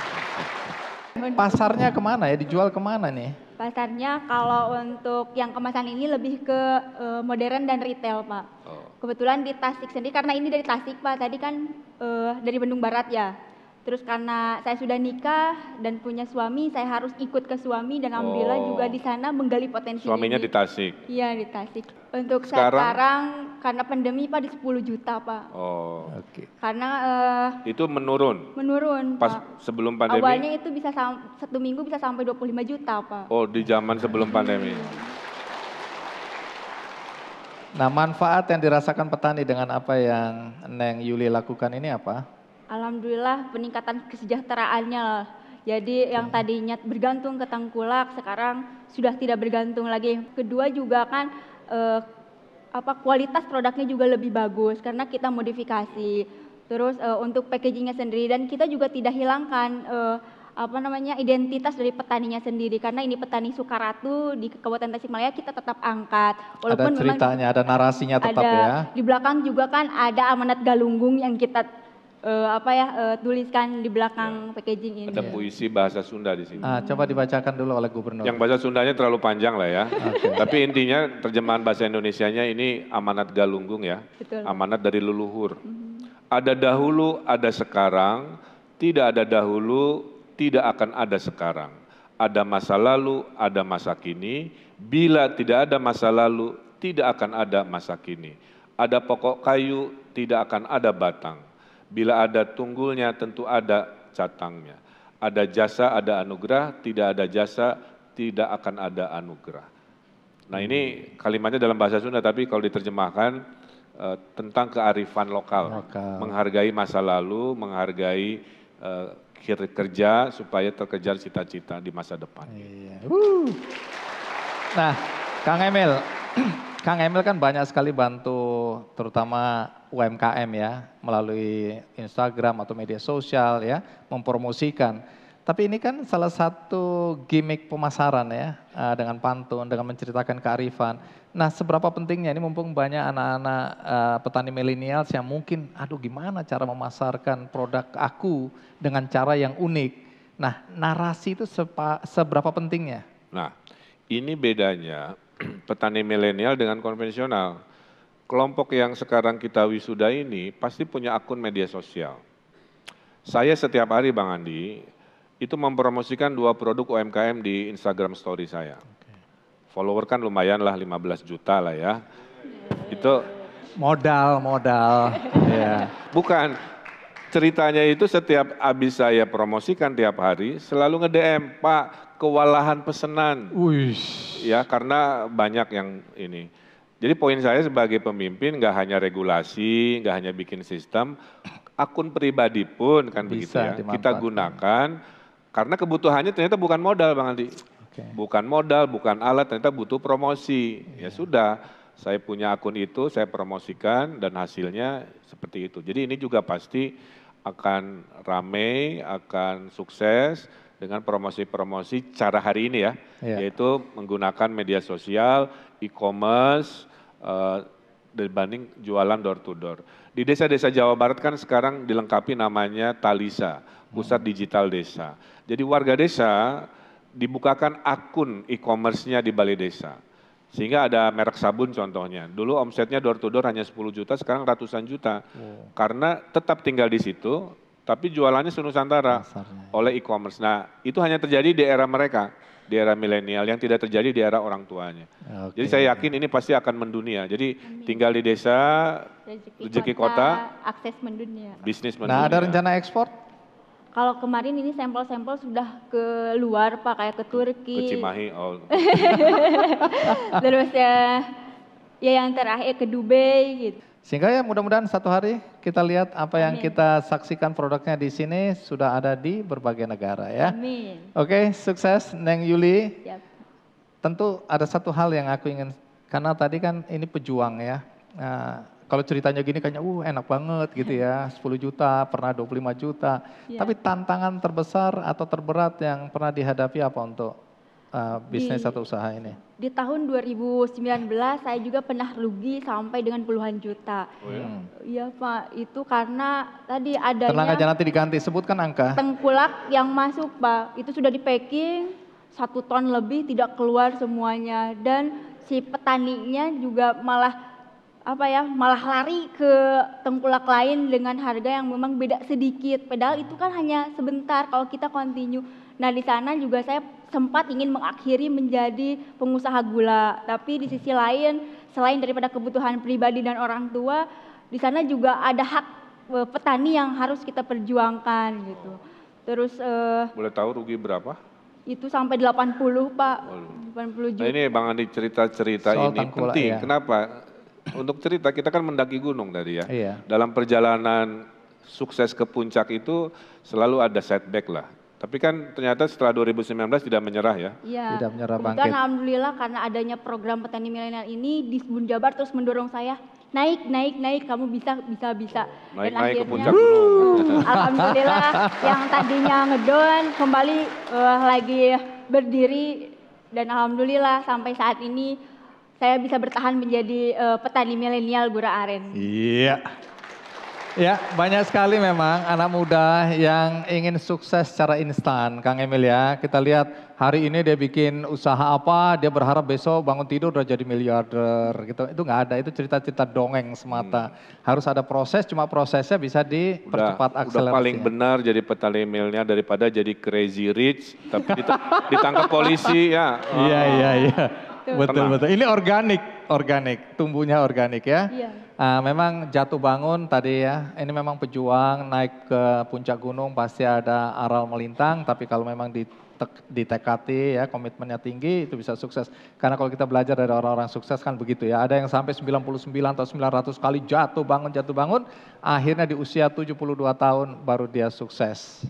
pasarnya kemana ya? Dijual kemana nih? Pasarnya kalau untuk yang kemasan ini lebih ke uh, modern dan retail pak. Oh. Kebetulan di Tasik sendiri karena ini dari Tasik pak. Tadi kan uh, dari Bandung Barat ya. Terus karena saya sudah nikah dan punya suami, saya harus ikut ke suami dan alhamdulillah oh. juga di sana menggali potensi. Suaminya ini. di Tasik. Iya di Tasik. Untuk sekarang, sekarang karena pandemi Pak di 10 juta Pak. Oh. Oke. Okay. Karena uh, itu menurun. Menurun. Pas Pak. sebelum pandemi. Awalnya itu bisa satu minggu bisa sampai 25 juta Pak. Oh, di zaman sebelum pandemi. Iya. Nah, manfaat yang dirasakan petani dengan apa yang Neng Yuli lakukan ini apa? Alhamdulillah peningkatan kesejahteraannya. lah. Jadi yang tadinya bergantung ke tangkulak sekarang sudah tidak bergantung lagi. Kedua juga kan eh, apa kualitas produknya juga lebih bagus karena kita modifikasi. Terus uh, untuk packagingnya sendiri dan kita juga tidak hilangkan uh, apa namanya identitas dari petaninya sendiri karena ini petani Sukaratu di Kabupaten Tasikmalaya kita tetap angkat walaupun ada ceritanya memang, ada narasinya tetap ada, ya di belakang juga kan ada amanat galunggung yang kita uh, apa ya uh, tuliskan di belakang ya. packaging ini. Ada puisi bahasa Sunda di sini. Ah, coba dibacakan dulu oleh gubernur. Yang bahasa Sundanya terlalu panjang lah ya. okay. Tapi intinya terjemahan bahasa Indonesia nya ini amanat galunggung ya. Betul. Amanat dari leluhur. Mm -hmm. Ada dahulu, ada sekarang, tidak ada dahulu, tidak akan ada sekarang. Ada masa lalu, ada masa kini. Bila tidak ada masa lalu, tidak akan ada masa kini. Ada pokok kayu, tidak akan ada batang Bila ada tunggulnya tentu ada catangnya. Ada jasa, ada anugerah, tidak ada jasa, tidak akan ada anugerah. Nah ini hmm. kalimatnya dalam bahasa Sunda, tapi kalau diterjemahkan eh, tentang kearifan lokal. lokal. Menghargai masa lalu, menghargai eh, kerja supaya terkejar cita-cita di masa depan. Iya. Nah, Kang Emil, <clears throat> Kang Emil kan banyak sekali bantu terutama UMKM ya melalui Instagram atau media sosial ya mempromosikan. Tapi ini kan salah satu gimmick pemasaran ya eh, dengan pantun, dengan menceritakan kearifan. Nah, seberapa pentingnya ini mumpung banyak anak-anak eh, petani milenial yang mungkin aduh gimana cara memasarkan produk aku dengan cara yang unik. Nah, narasi itu seberapa pentingnya? Nah, ini bedanya petani milenial dengan konvensional. Kelompok yang sekarang kita wisuda ini pasti punya akun media sosial. Saya setiap hari Bang Andi itu mempromosikan dua produk UMKM di Instagram story saya. Follower kan lumayan lah 15 juta lah ya. Itu modal modal. <laughs> Yeah. Bukan, ceritanya itu setiap abis saya promosikan tiap hari selalu nge-DM, "Pak, kewalahan pesenan." Uish. Ya, karena banyak yang ini. Jadi poin saya sebagai pemimpin nggak hanya regulasi, nggak hanya bikin sistem, akun pribadi pun kan Bisa begitu ya. Kita gunakan karena kebutuhannya ternyata bukan modal Bang Andi. Okay. Bukan modal, bukan alat, ternyata butuh promosi. Yeah. Ya iya. sudah, saya punya akun itu, saya promosikan dan hasilnya seperti itu. Jadi ini juga pasti akan ramai, akan sukses dengan promosi-promosi cara hari ini ya, ya. yaitu menggunakan media sosial, e-commerce, uh, dibanding jualan door to door. Di desa-desa Jawa Barat kan sekarang dilengkapi namanya Talisa, Pusat hmm. Digital Desa. Jadi warga desa dibukakan akun e-commerce-nya di balai desa sehingga ada merek sabun contohnya. Dulu omsetnya door to door hanya 10 juta, sekarang ratusan juta. Yeah. Karena tetap tinggal di situ, tapi jualannya senusantara Masarnya. oleh e-commerce. Nah, itu hanya terjadi di era mereka, di era milenial yang tidak terjadi di era orang tuanya. Okay. Jadi saya yakin ini pasti akan mendunia. Jadi Amin. tinggal di desa, rezeki, rezeki kota, kota, akses mendunia. Bisnis mendunia. Nah, ada rencana ekspor? Kalau kemarin ini sampel-sampel sudah keluar Pak, kayak ke Turki. Ke Cimahi, oh. <laughs> Terus ya, ya yang terakhir ke Dubai gitu. Sehingga ya mudah-mudahan satu hari kita lihat apa yang kita saksikan produknya di sini sudah ada di berbagai negara ya. Amin. Oke, sukses Neng Yuli. Yep. Tentu ada satu hal yang aku ingin, karena tadi kan ini pejuang ya. Nah, kalau ceritanya gini kayaknya uh enak banget gitu ya, 10 <laughs> juta, pernah 25 juta. Yeah. Tapi tantangan terbesar atau terberat yang pernah dihadapi apa untuk uh, bisnis di, atau usaha ini? Di tahun 2019 saya juga pernah rugi sampai dengan puluhan juta. Oh, iya ya? Pak, itu karena tadi ada Tenang aja nanti diganti, sebutkan angka. Tengkulak yang masuk Pak, itu sudah di packing satu ton lebih tidak keluar semuanya dan si petaninya juga malah apa ya malah lari ke tengkulak lain dengan harga yang memang beda sedikit padahal itu kan hanya sebentar kalau kita continue nah di sana juga saya sempat ingin mengakhiri menjadi pengusaha gula tapi di sisi lain selain daripada kebutuhan pribadi dan orang tua di sana juga ada hak e, petani yang harus kita perjuangkan gitu terus uh, boleh tahu rugi berapa itu sampai 80 pak 80 juta nah, ini bang Andi cerita-cerita ini penting ya. kenapa untuk cerita kita kan mendaki gunung tadi ya. Iya. Dalam perjalanan sukses ke puncak itu selalu ada setback lah. Tapi kan ternyata setelah 2019 tidak menyerah ya. Iya. Tidak menyerah bangkit. Kemudian alhamdulillah karena adanya program petani milenial ini di Jabar terus mendorong saya naik naik naik kamu bisa bisa bisa naik, dan naik ke puncak gunung. <laughs> alhamdulillah yang tadinya ngedon kembali uh, lagi berdiri dan alhamdulillah sampai saat ini saya bisa bertahan menjadi uh, petani milenial Gura Aren. Iya. Ya, banyak sekali memang anak muda yang ingin sukses secara instan, Kang Emil ya. Kita lihat hari ini dia bikin usaha apa, dia berharap besok bangun tidur udah jadi miliarder gitu. Itu nggak ada, itu cerita-cerita dongeng semata. Hmm. Harus ada proses, cuma prosesnya bisa dipercepat akselerasi. Udah paling benar jadi petani milenial daripada jadi crazy rich, tapi ditangkap polisi ya. Iya, iya, iya. Betul. betul betul. Ini organik, organik, tumbuhnya organik ya. Iya. Uh, memang jatuh bangun tadi ya. Ini memang pejuang naik ke puncak gunung pasti ada aral melintang, tapi kalau memang ditekati ya komitmennya tinggi itu bisa sukses. Karena kalau kita belajar dari orang-orang sukses kan begitu ya. Ada yang sampai 99 atau 900 kali jatuh bangun jatuh bangun akhirnya di usia 72 tahun baru dia sukses.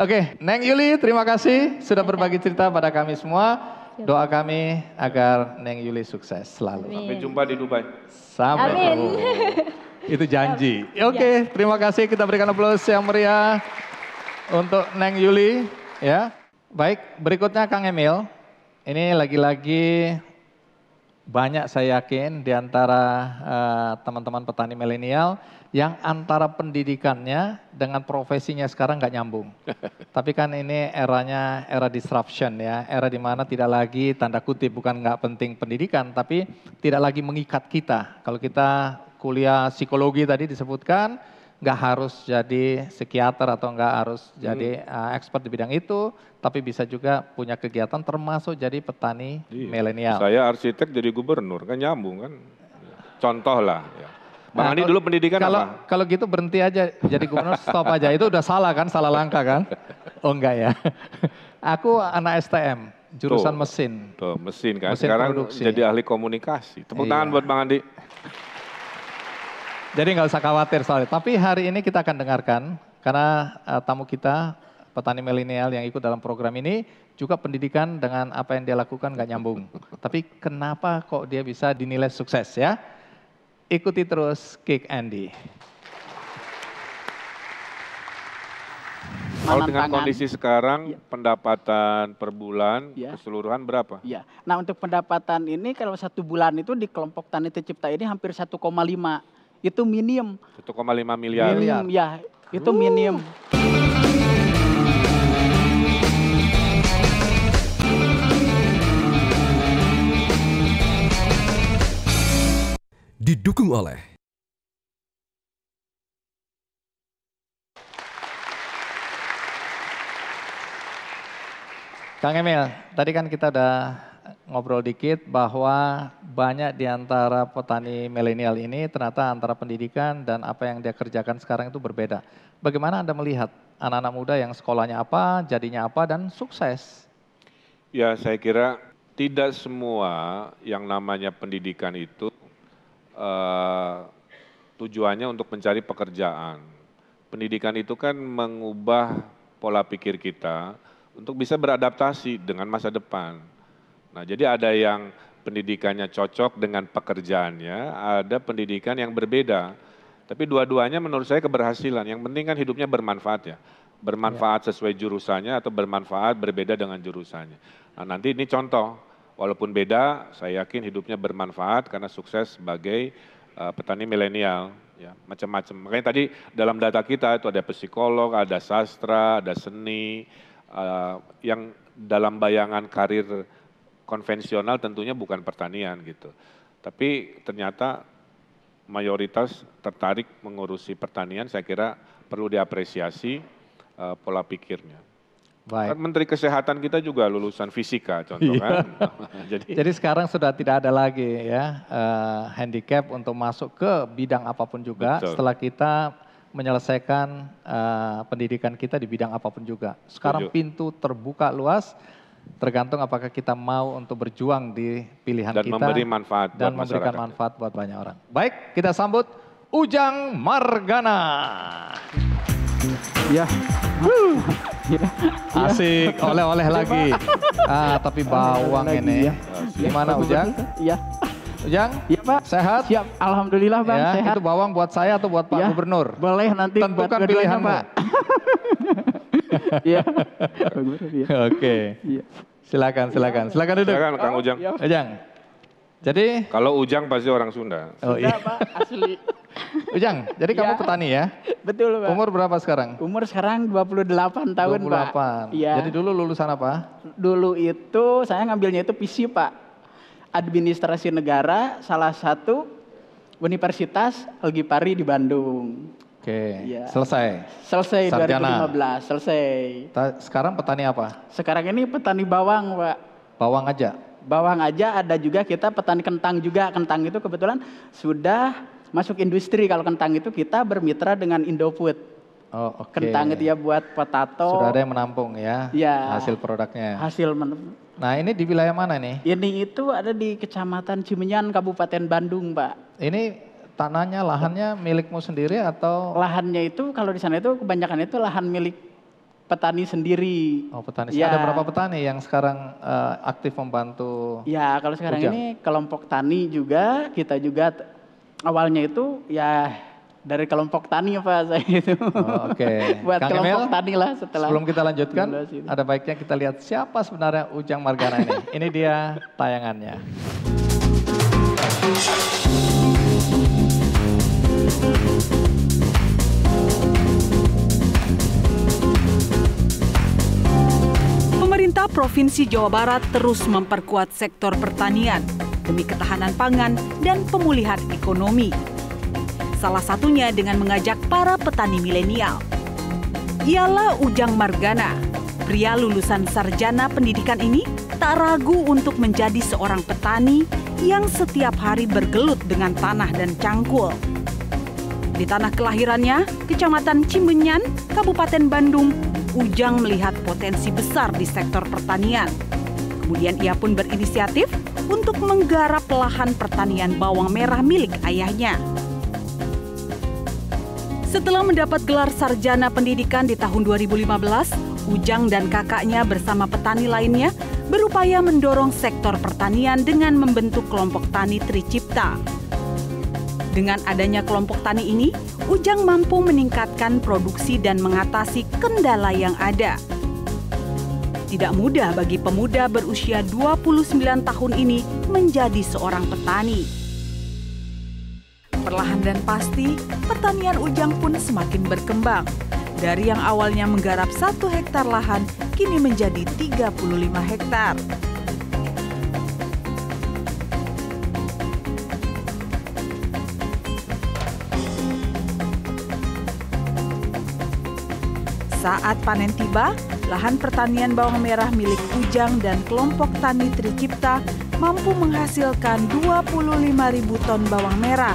Oke, okay, Neng Yuli terima kasih sudah berbagi cerita pada kami semua. Doa kami agar Neng Yuli sukses selalu. Amin. Sampai jumpa di Dubai. Sampai Amin. <laughs> Itu janji. Ya. Ya, oke, okay, terima kasih. Kita berikan aplaus yang meriah untuk Neng Yuli. Ya, baik. Berikutnya Kang Emil. Ini lagi-lagi banyak saya yakin di antara uh, eh, teman -teman petani milenial yang antara pendidikannya dengan profesinya sekarang nggak nyambung. <laughs> Tapi kan ini eranya era disruption ya, era di mana tidak lagi tanda kutip bukan nggak penting pendidikan, tapi tidak lagi mengikat kita. Kalau kita kuliah psikologi tadi disebutkan, nggak harus jadi psikiater atau nggak harus hmm. jadi uh, eh, expert di bidang itu, tapi bisa juga punya kegiatan termasuk jadi petani iya. milenial. Saya arsitek jadi gubernur kan nyambung kan, contoh lah. Ya. Bang nah, Andi dulu pendidikan kalau, apa? Kalau gitu berhenti aja jadi gubernur stop aja. Itu udah salah kan, salah langkah kan? Oh enggak ya. <laughs> Aku anak STM, jurusan tuh, mesin. Tuh, mesin kan. Mesin Sekarang produksi. jadi ahli komunikasi. Tepuk iya. tangan buat Bang Andi. <laughs> Jadi nggak usah khawatir soalnya. Tapi hari ini kita akan dengarkan karena uh, tamu kita petani milenial yang ikut dalam program ini juga pendidikan dengan apa yang dia lakukan nggak nyambung. Tapi kenapa kok dia bisa dinilai sukses ya? Ikuti terus Kick Andy. Kalau dengan tangan. kondisi sekarang ya. pendapatan per bulan ya. keseluruhan berapa? Ya. Nah untuk pendapatan ini kalau satu bulan itu di kelompok tani tercipta ini hampir 1,5 itu minim. 1,5 miliar. Minim ya, itu uh. minim. didukung oleh Kang Emil, tadi kan kita udah ngobrol dikit bahwa banyak di antara petani milenial ini ternyata antara pendidikan dan apa yang dia kerjakan sekarang itu berbeda. Bagaimana Anda melihat anak-anak muda yang sekolahnya apa, jadinya apa, dan sukses? Ya, saya kira tidak semua yang namanya pendidikan itu Eh, tujuannya untuk mencari pekerjaan. Pendidikan itu kan mengubah pola pikir kita untuk bisa beradaptasi dengan masa depan. Nah, jadi ada yang pendidikannya cocok dengan pekerjaannya, ada pendidikan yang berbeda. Tapi dua-duanya menurut saya keberhasilan. Yang penting kan hidupnya bermanfaat ya. Bermanfaat ya. sesuai jurusannya atau bermanfaat berbeda dengan jurusannya. Nah, nanti ini contoh Walaupun beda, saya yakin hidupnya bermanfaat karena sukses sebagai uh, petani milenial. Ya, macam-macam. Makanya tadi dalam data kita itu ada psikolog, ada sastra, ada seni, uh, yang dalam bayangan karir konvensional tentunya bukan pertanian gitu. Tapi ternyata mayoritas tertarik mengurusi pertanian, saya kira perlu diapresiasi uh, pola pikirnya. Baik. Kan menteri Kesehatan kita juga lulusan fisika contoh iya. kan. <laughs> Jadi, Jadi sekarang sudah tidak ada lagi ya uh, handicap untuk masuk ke bidang apapun juga betul. setelah kita menyelesaikan uh, pendidikan kita di bidang apapun juga. Sekarang Setuju. pintu terbuka luas tergantung apakah kita mau untuk berjuang di pilihan dan kita memberi manfaat dan buat memberikan masyarakat. manfaat buat banyak orang. Baik, kita sambut Ujang Margana. Ya. Yeah. Iya. Asik, oleh-oleh lagi. Ah, tapi bawang oleh ini. Ya. Gimana Ujang? Iya. Ujang? Iya Pak. Sehat? Siap. Alhamdulillah Bang, ya, sehat. Itu bawang buat saya atau buat Pak ya, Gubernur? Boleh nanti Tentukan buat pilihan Pak. Iya. <laughs> iya. Oke. Iya. Silakan, silakan. Silakan duduk. Silakan Kang Ujang. Ujang. Jadi kalau Ujang pasti orang Sunda. Oh iya. Pak, asli. <laughs> Ujang, jadi kamu ya. petani ya? Betul, Pak. Umur berapa sekarang? Umur sekarang 28 tahun, 28. Pak. 28. Ya. Jadi dulu lulusan apa? Dulu itu saya ngambilnya itu PC, Pak. Administrasi Negara salah satu Universitas Pari di Bandung. Oke, ya. selesai. Selesai Sarjana. 2015, selesai. Ta sekarang petani apa? Sekarang ini petani bawang, Pak. Bawang aja? bawang aja ada juga kita petani kentang juga. Kentang itu kebetulan sudah masuk industri. Kalau kentang itu kita bermitra dengan Indofood. Oh, Okay. Kentang itu ya buat potato. Sudah ada yang menampung ya, ya hasil produknya. Hasil men Nah ini di wilayah mana nih? Ini itu ada di Kecamatan Cimenyan, Kabupaten Bandung Pak. Ini tanahnya, lahannya milikmu sendiri atau? Lahannya itu kalau di sana itu kebanyakan itu lahan milik petani sendiri. Oh petani. Ya. Ada berapa petani yang sekarang uh, aktif membantu? Ya kalau sekarang Ujang? ini kelompok tani juga kita juga awalnya itu ya dari kelompok tani pak <laughs> saya itu. Oh, Oke. Okay. <laughs> Buat Kang kelompok Emil, tani lah setelah. Sebelum kita lanjutkan, <laughs> ada baiknya kita lihat siapa sebenarnya Ujang Margana ini. ini dia tayangannya. pemerintah Provinsi Jawa Barat terus memperkuat sektor pertanian demi ketahanan pangan dan pemulihan ekonomi. Salah satunya dengan mengajak para petani milenial. Ialah Ujang Margana, pria lulusan sarjana pendidikan ini tak ragu untuk menjadi seorang petani yang setiap hari bergelut dengan tanah dan cangkul. Di tanah kelahirannya, Kecamatan Cimbenyan, Kabupaten Bandung, Ujang melihat potensi besar di sektor pertanian. Kemudian ia pun berinisiatif untuk menggarap lahan pertanian bawang merah milik ayahnya. Setelah mendapat gelar sarjana pendidikan di tahun 2015, Ujang dan kakaknya bersama petani lainnya berupaya mendorong sektor pertanian dengan membentuk kelompok tani Tricipta. Dengan adanya kelompok tani ini, Ujang mampu meningkatkan produksi dan mengatasi kendala yang ada. Tidak mudah bagi pemuda berusia 29 tahun ini menjadi seorang petani. Perlahan dan pasti, pertanian Ujang pun semakin berkembang. Dari yang awalnya menggarap satu hektar lahan, kini menjadi 35 hektar. Saat panen tiba, lahan pertanian bawang merah milik Ujang dan kelompok tani Tricipta mampu menghasilkan ribu ton bawang merah.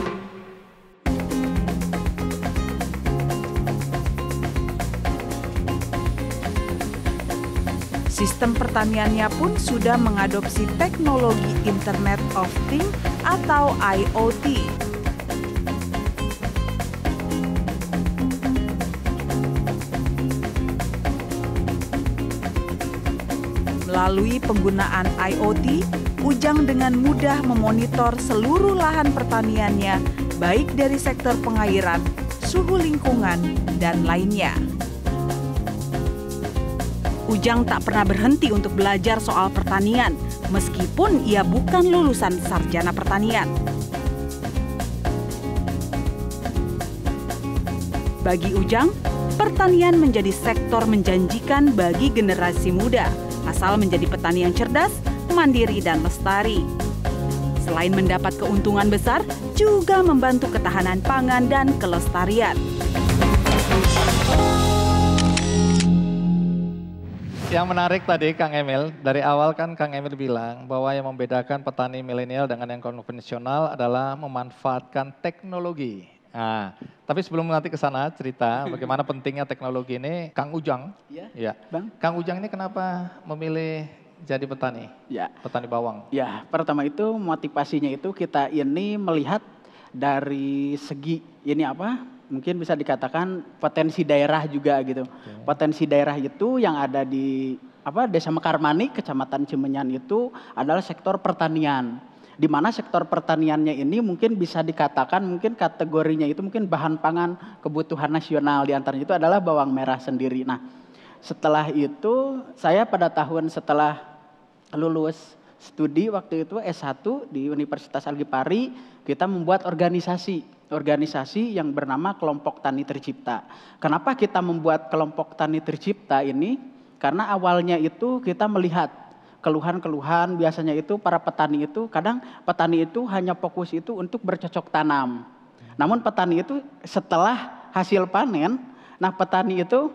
Sistem pertaniannya pun sudah mengadopsi teknologi Internet of Things atau IoT. Melalui penggunaan IoT, Ujang dengan mudah memonitor seluruh lahan pertaniannya, baik dari sektor pengairan, suhu lingkungan, dan lainnya. Ujang tak pernah berhenti untuk belajar soal pertanian, meskipun ia bukan lulusan sarjana pertanian. Bagi Ujang, pertanian menjadi sektor menjanjikan bagi generasi muda asal menjadi petani yang cerdas, mandiri, dan lestari. Selain mendapat keuntungan besar, juga membantu ketahanan pangan dan kelestarian. Yang menarik tadi Kang Emil, dari awal kan Kang Emil bilang bahwa yang membedakan petani milenial dengan yang konvensional adalah memanfaatkan teknologi. Nah, tapi sebelum nanti ke sana cerita <laughs> bagaimana pentingnya teknologi ini, Kang Ujang. Iya. Ya. Bang. Kang Ujang ini kenapa memilih jadi petani? Ya. Petani bawang. Ya, pertama itu motivasinya itu kita ini melihat dari segi ini apa? Mungkin bisa dikatakan potensi daerah juga gitu. Okay. Potensi daerah itu yang ada di apa Desa Mekarmani, Kecamatan Cimenyan itu adalah sektor pertanian di mana sektor pertaniannya ini mungkin bisa dikatakan mungkin kategorinya itu mungkin bahan pangan kebutuhan nasional di antaranya itu adalah bawang merah sendiri. Nah, setelah itu saya pada tahun setelah lulus studi waktu itu S1 di Universitas Algipari kita membuat organisasi organisasi yang bernama Kelompok Tani Tercipta. Kenapa kita membuat Kelompok Tani Tercipta ini? Karena awalnya itu kita melihat keluhan-keluhan biasanya itu para petani itu kadang petani itu hanya fokus itu untuk bercocok tanam. Namun petani itu setelah hasil panen, nah petani itu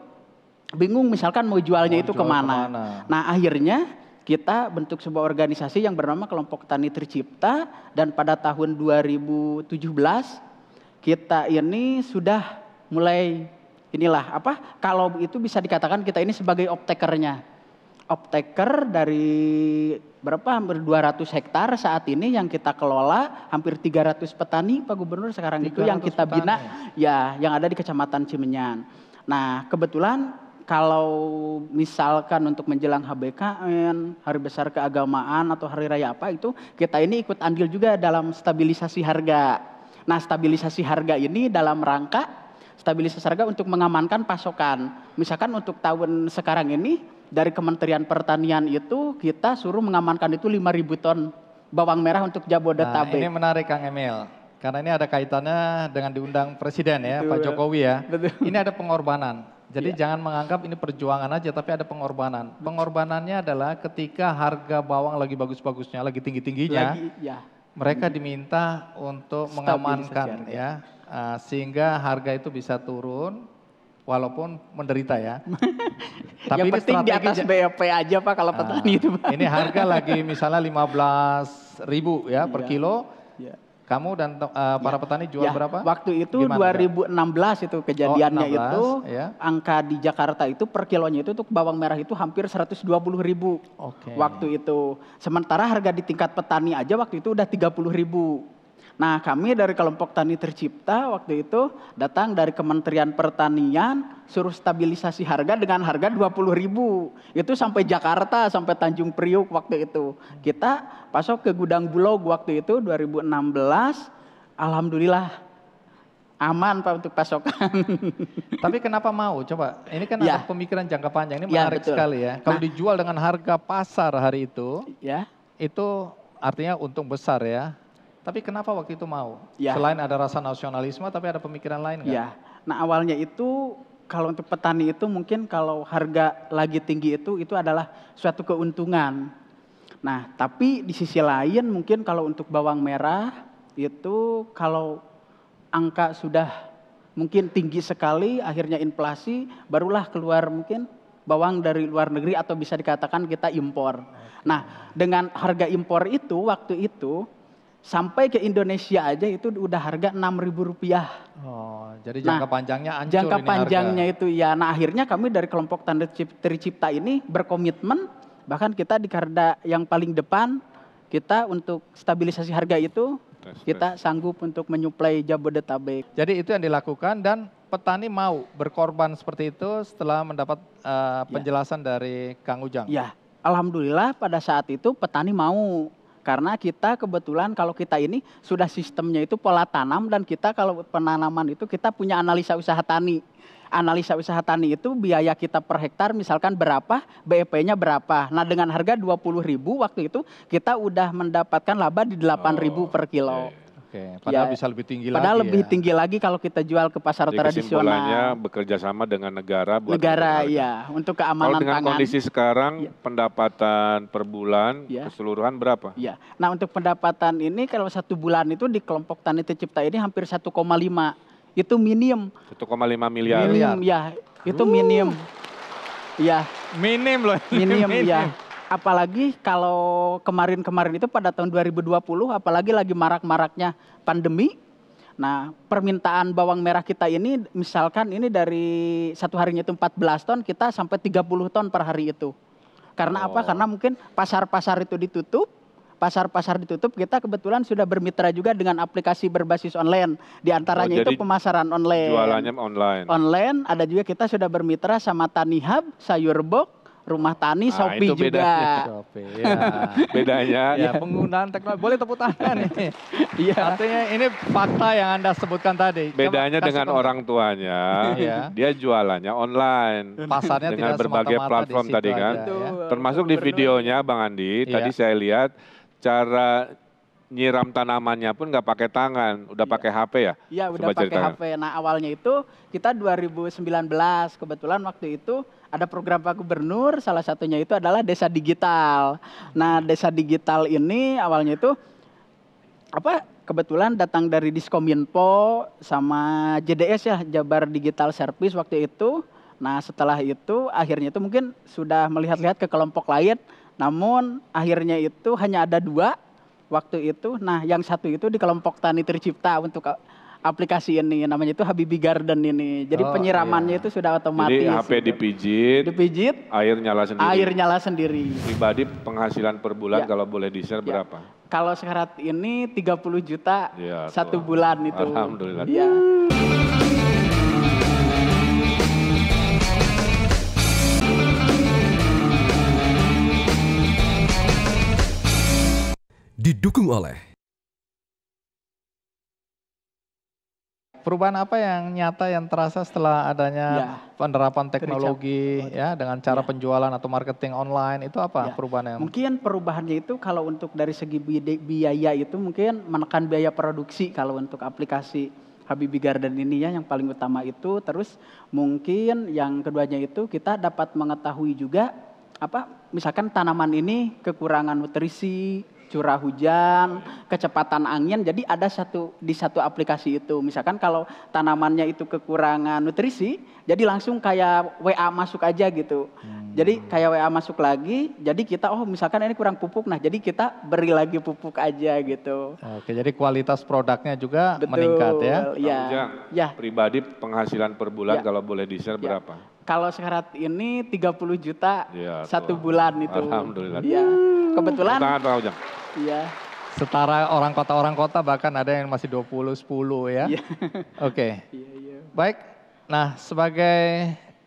bingung misalkan mau jualnya mau itu jual kemana. kemana. Nah akhirnya kita bentuk sebuah organisasi yang bernama Kelompok Tani Tercipta dan pada tahun 2017 kita ini sudah mulai inilah apa kalau itu bisa dikatakan kita ini sebagai optekernya optaker dari berapa hampir 200 hektar saat ini yang kita kelola hampir 300 petani Pak Gubernur sekarang itu yang kita petani. bina ya? ya yang ada di Kecamatan Cimenyan. Nah, kebetulan kalau misalkan untuk menjelang HBKN, hari besar keagamaan atau hari raya apa itu kita ini ikut andil juga dalam stabilisasi harga. Nah, stabilisasi harga ini dalam rangka stabilisasi harga untuk mengamankan pasokan. Misalkan untuk tahun sekarang ini dari Kementerian Pertanian itu kita suruh mengamankan itu 5.000 ton bawang merah untuk Jabodetabek. Nah, ini menarik Kang Emil. Karena ini ada kaitannya dengan diundang presiden ya, Betul. Pak Jokowi ya. Betul. Ini ada pengorbanan. Jadi ya. jangan menganggap ini perjuangan aja, tapi ada pengorbanan. Pengorbanannya adalah ketika harga bawang lagi bagus-bagusnya, lagi tinggi-tingginya, ya. mereka diminta untuk Stop mengamankan ya, ya, uh, sehingga harga itu bisa turun walaupun menderita ya. <laughs> Tapi yang penting di atas BEP aja Pak kalau ah, petani nah, itu Pak. Ini harga lagi misalnya 15 ribu ya iya. per kilo. Iya. Kamu dan uh, para ya, petani jual ya, berapa? Waktu itu Gimana, 2016 ya? itu kejadiannya oh, 16, itu ya. angka di Jakarta itu per kilonya itu untuk bawang merah itu hampir 120 ribu okay. waktu itu. Sementara harga di tingkat petani aja waktu itu udah 30 ribu. Nah kami dari kelompok tani tercipta waktu itu datang dari Kementerian Pertanian suruh stabilisasi harga dengan harga 20 ribu. Itu sampai Jakarta, sampai Tanjung Priuk waktu itu. Kita pasok ke gudang Bulog waktu itu 2016. Alhamdulillah aman pak untuk pasokan. <laughs> Tapi kenapa mau? Coba, ini kan ya. ada pemikiran jangka panjang. Ini ya, menarik betul. sekali ya. Kalau nah. dijual dengan harga pasar hari itu, ya. itu artinya untung besar ya. Tapi kenapa waktu itu mau? Ya. Selain ada rasa nasionalisme, tapi ada pemikiran lain nggak? Ya. Nah awalnya itu kalau untuk petani itu mungkin kalau harga lagi tinggi itu itu adalah suatu keuntungan. Nah tapi di sisi lain mungkin kalau untuk bawang merah itu kalau angka sudah mungkin tinggi sekali, akhirnya inflasi, barulah keluar mungkin bawang dari luar negeri atau bisa dikatakan kita impor. Nah, dengan harga impor itu waktu itu sampai ke Indonesia aja itu udah harga enam ribu rupiah. Oh, jadi nah, jangka nah, panjangnya ancur Jangka ini panjangnya harga. itu ya. Nah akhirnya kami dari kelompok tanda tercipta ini berkomitmen bahkan kita di karda yang paling depan kita untuk stabilisasi harga itu Respect. kita sanggup untuk menyuplai Jabodetabek. Jadi itu yang dilakukan dan petani mau berkorban seperti itu setelah mendapat uh, penjelasan ya. dari Kang Ujang. Ya, alhamdulillah pada saat itu petani mau karena kita kebetulan kalau kita ini sudah sistemnya itu pola tanam dan kita kalau penanaman itu kita punya analisa usaha tani. Analisa usaha tani itu biaya kita per hektar misalkan berapa, BEP-nya berapa. Nah dengan harga 20 ribu waktu itu kita udah mendapatkan laba di 8 ribu oh, per kilo. Iya, iya. Oke, padahal ya, bisa lebih tinggi padahal lagi. Padahal lebih ya. tinggi lagi kalau kita jual ke pasar Jadi tradisional. Kesimpulannya bekerja sama dengan negara buat negara ya untuk iya, keamanan kalau dengan tangan. kondisi sekarang ya. pendapatan per bulan ya. keseluruhan berapa? Ya. Nah, untuk pendapatan ini kalau satu bulan itu di kelompok tani tercipta ini hampir 1,5. Itu minim. 1,5 miliar. Minim ya, itu uh. Ya. Minim loh. Minim, iya. minim. ya apalagi kalau kemarin-kemarin itu pada tahun 2020 apalagi lagi marak-maraknya pandemi. Nah, permintaan bawang merah kita ini misalkan ini dari satu harinya itu 14 ton, kita sampai 30 ton per hari itu. Karena oh. apa? Karena mungkin pasar-pasar itu ditutup, pasar-pasar ditutup, kita kebetulan sudah bermitra juga dengan aplikasi berbasis online. Di antaranya oh, itu pemasaran online. Jualannya online. Online, ada juga kita sudah bermitra sama Tanihub, Sayurbok, rumah tani nah, Shopee itu bedanya. juga. <laughs> Shopee, ya. <laughs> bedanya. ya, penggunaan teknologi. Boleh tepuk tangan ini. <laughs> Iya. Artinya ini fakta yang Anda sebutkan tadi. Bedanya Kamu, dengan orang tuanya, iya. dia jualannya online. Pasarnya dengan tidak berbagai platform tadi ya. kan. Aja, ya. Termasuk di videonya Bang Andi, ya. tadi saya lihat cara nyiram tanamannya pun nggak pakai tangan, udah iya. pakai HP ya? Iya, udah pakai HP. Nah awalnya itu kita 2019 kebetulan waktu itu ada program Pak Gubernur, salah satunya itu adalah desa digital. Nah, desa digital ini awalnya itu apa kebetulan datang dari Diskominfo sama JDS ya Jabar Digital Service waktu itu. Nah, setelah itu akhirnya itu mungkin sudah melihat-lihat ke kelompok lain, namun akhirnya itu hanya ada dua waktu itu. Nah, yang satu itu di kelompok Tani Tercipta untuk aplikasi ini namanya itu Habibi Garden ini. Jadi oh, penyiramannya iya. itu sudah otomatis. Jadi HP gitu. dipijit, dipijit, air nyala sendiri. Air nyala sendiri. Pribadi penghasilan per bulan ya. kalau boleh di-share ya. berapa? Kalau sekarang ini 30 juta ya, satu bulan itu. Alhamdulillah. Ya. Didukung oleh Perubahan apa yang nyata yang terasa setelah adanya ya. penerapan teknologi ya dengan cara ya. penjualan atau marketing online itu apa ya. perubahan yang Mungkin perubahannya itu kalau untuk dari segi biaya itu mungkin menekan biaya produksi kalau untuk aplikasi Habibi Garden ini ya yang paling utama itu terus mungkin yang keduanya itu kita dapat mengetahui juga apa misalkan tanaman ini kekurangan nutrisi curah hujan, kecepatan angin. Jadi ada satu di satu aplikasi itu. Misalkan kalau tanamannya itu kekurangan nutrisi, jadi langsung kayak WA masuk aja gitu. Hmm. Jadi kayak WA masuk lagi, jadi kita oh misalkan ini kurang pupuk, nah jadi kita beri lagi pupuk aja gitu. Oke, jadi kualitas produknya juga Betul, meningkat ya. Iya. Ya. Pribadi penghasilan per bulan ya. kalau boleh di-share ya. berapa? Kalau sekarang ini 30 juta ya, satu bulan itu. Alhamdulillah. Ya kebetulan. Tangan Pak Ujang. Iya. Setara orang kota orang kota bahkan ada yang masih 20 10 ya. Iya. <laughs> Oke. Okay. Iya, iya. Baik. Nah, sebagai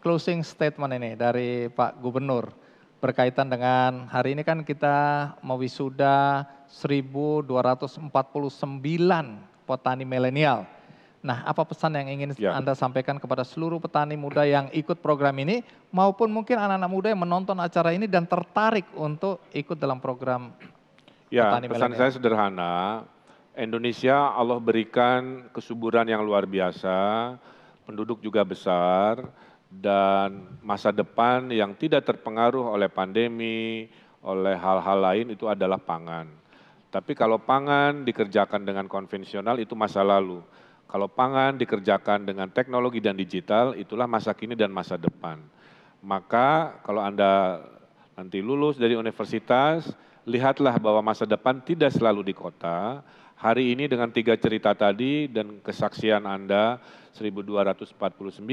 closing statement ini dari Pak Gubernur berkaitan dengan hari ini kan kita mau mewisuda 1249 petani milenial Nah, apa pesan yang ingin ya. Anda sampaikan kepada seluruh petani muda yang ikut program ini maupun mungkin anak-anak muda yang menonton acara ini dan tertarik untuk ikut dalam program Ya, petani pesan milenial. saya sederhana. Indonesia Allah berikan kesuburan yang luar biasa, penduduk juga besar dan masa depan yang tidak terpengaruh oleh pandemi, oleh hal-hal lain itu adalah pangan. Tapi kalau pangan dikerjakan dengan konvensional itu masa lalu. Kalau pangan dikerjakan dengan teknologi dan digital, itulah masa kini dan masa depan. Maka kalau Anda nanti lulus dari universitas, lihatlah bahwa masa depan tidak selalu di kota. Hari ini dengan tiga cerita tadi dan kesaksian Anda 1249,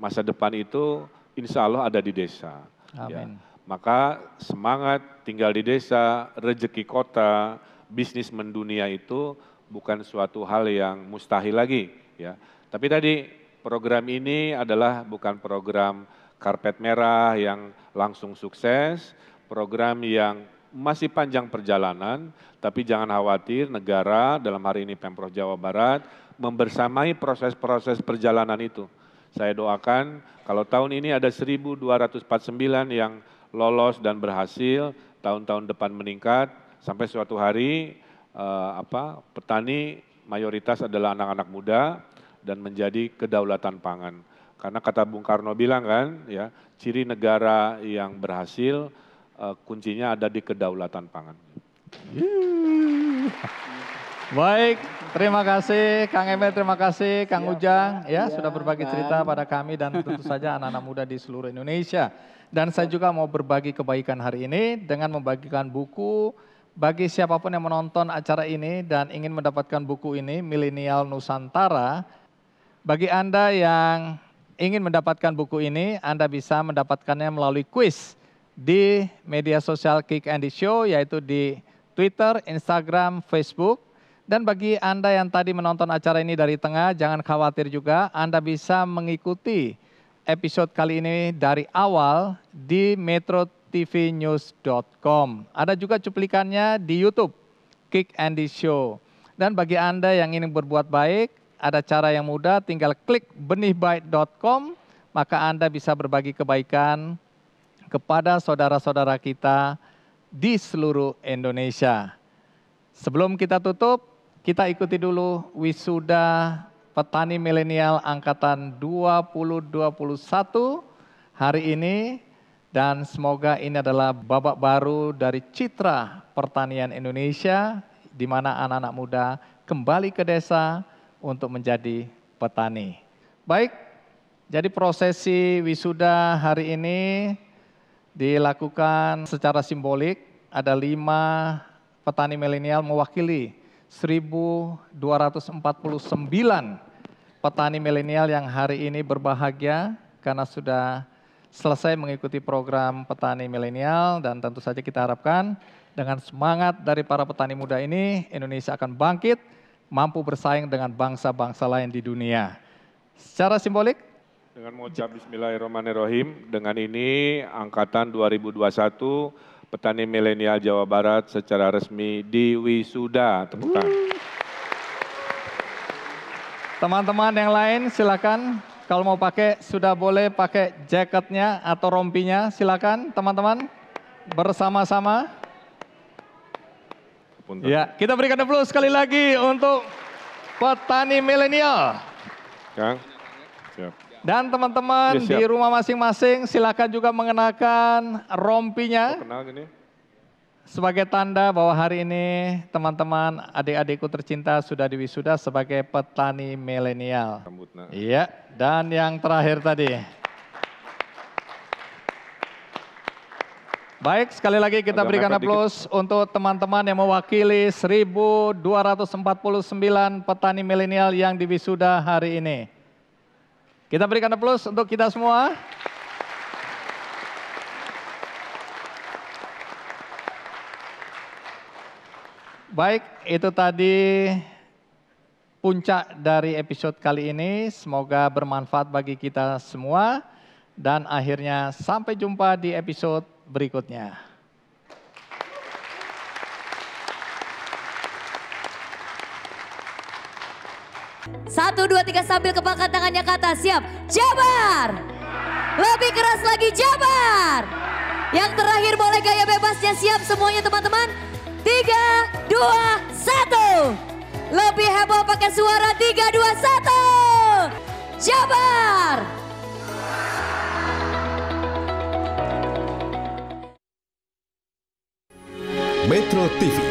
masa depan itu insya Allah ada di desa. Ya. Amin. Ya. Maka semangat tinggal di desa, rejeki kota, bisnis mendunia itu bukan suatu hal yang mustahil lagi ya. Tapi tadi program ini adalah bukan program karpet merah yang langsung sukses, program yang masih panjang perjalanan, tapi jangan khawatir negara dalam hari ini Pemprov Jawa Barat membersamai proses-proses perjalanan itu. Saya doakan kalau tahun ini ada 1249 yang lolos dan berhasil, tahun-tahun depan meningkat sampai suatu hari Eh, apa, petani mayoritas adalah anak-anak muda dan menjadi kedaulatan pangan. Karena kata Bung Karno bilang kan, ya ciri negara yang berhasil uh, kuncinya ada di kedaulatan pangan. Baik, terima kasih Kang Emil, terima kasih Kang iya, ya, Ujang ya, ya sudah berbagi kan. cerita pada kami dan tentu saja anak-anak muda di seluruh Indonesia. Dan saya juga mau berbagi kebaikan hari ini dengan membagikan buku bagi siapapun yang menonton acara ini dan ingin mendapatkan buku ini, Milenial Nusantara, bagi Anda yang ingin mendapatkan buku ini, Anda bisa mendapatkannya melalui quiz di media sosial Kick and the Show, yaitu di Twitter, Instagram, Facebook. Dan bagi Anda yang tadi menonton acara ini dari tengah, jangan khawatir juga, Anda bisa mengikuti episode kali ini dari awal di Metro tvnews.com. Ada juga cuplikannya di YouTube, Kick Andy Show. Dan bagi Anda yang ingin berbuat baik, ada cara yang mudah, tinggal klik benihbaik.com, maka Anda bisa berbagi kebaikan kepada saudara-saudara kita di seluruh Indonesia. Sebelum kita tutup, kita ikuti dulu wisuda petani milenial angkatan 2021 hari ini dan semoga ini adalah babak baru dari citra pertanian Indonesia di mana anak-anak muda kembali ke desa untuk menjadi petani. Baik, jadi prosesi wisuda hari ini dilakukan secara simbolik. Ada lima petani milenial mewakili 1.249 petani milenial yang hari ini berbahagia karena sudah selesai mengikuti program petani milenial dan tentu saja kita harapkan dengan semangat dari para petani muda ini Indonesia akan bangkit mampu bersaing dengan bangsa-bangsa lain di dunia. Secara simbolik dengan mengucap bismillahirrahmanirrahim dengan ini angkatan 2021 petani milenial Jawa Barat secara resmi diwisuda Tepuk tangan. Teman-teman yang lain silakan kalau mau pakai sudah boleh pakai jaketnya atau rompinya. Silakan teman-teman bersama-sama. Ya, kita berikan aplaus sekali lagi untuk petani milenial. Kang. Dan teman-teman ya, di rumah masing-masing silakan juga mengenakan rompinya. Oh, kenal ini. Sebagai tanda bahwa hari ini teman-teman adik-adikku tercinta sudah diwisuda sebagai petani milenial. Nah. Iya, dan yang terakhir tadi. Baik, sekali lagi kita Agak berikan aplaus untuk teman-teman yang mewakili 1249 petani milenial yang diwisuda hari ini. Kita berikan aplaus untuk kita semua. Baik, itu tadi puncak dari episode kali ini. Semoga bermanfaat bagi kita semua. Dan akhirnya sampai jumpa di episode berikutnya. Satu, dua, tiga sambil kepalkan tangannya ke atas. Siap. Jabar. Lebih keras lagi Jabar. Yang terakhir boleh gaya bebasnya siap semuanya teman-teman tiga, dua, satu. Lebih heboh pakai suara tiga, dua, satu. Jabar. Metro TV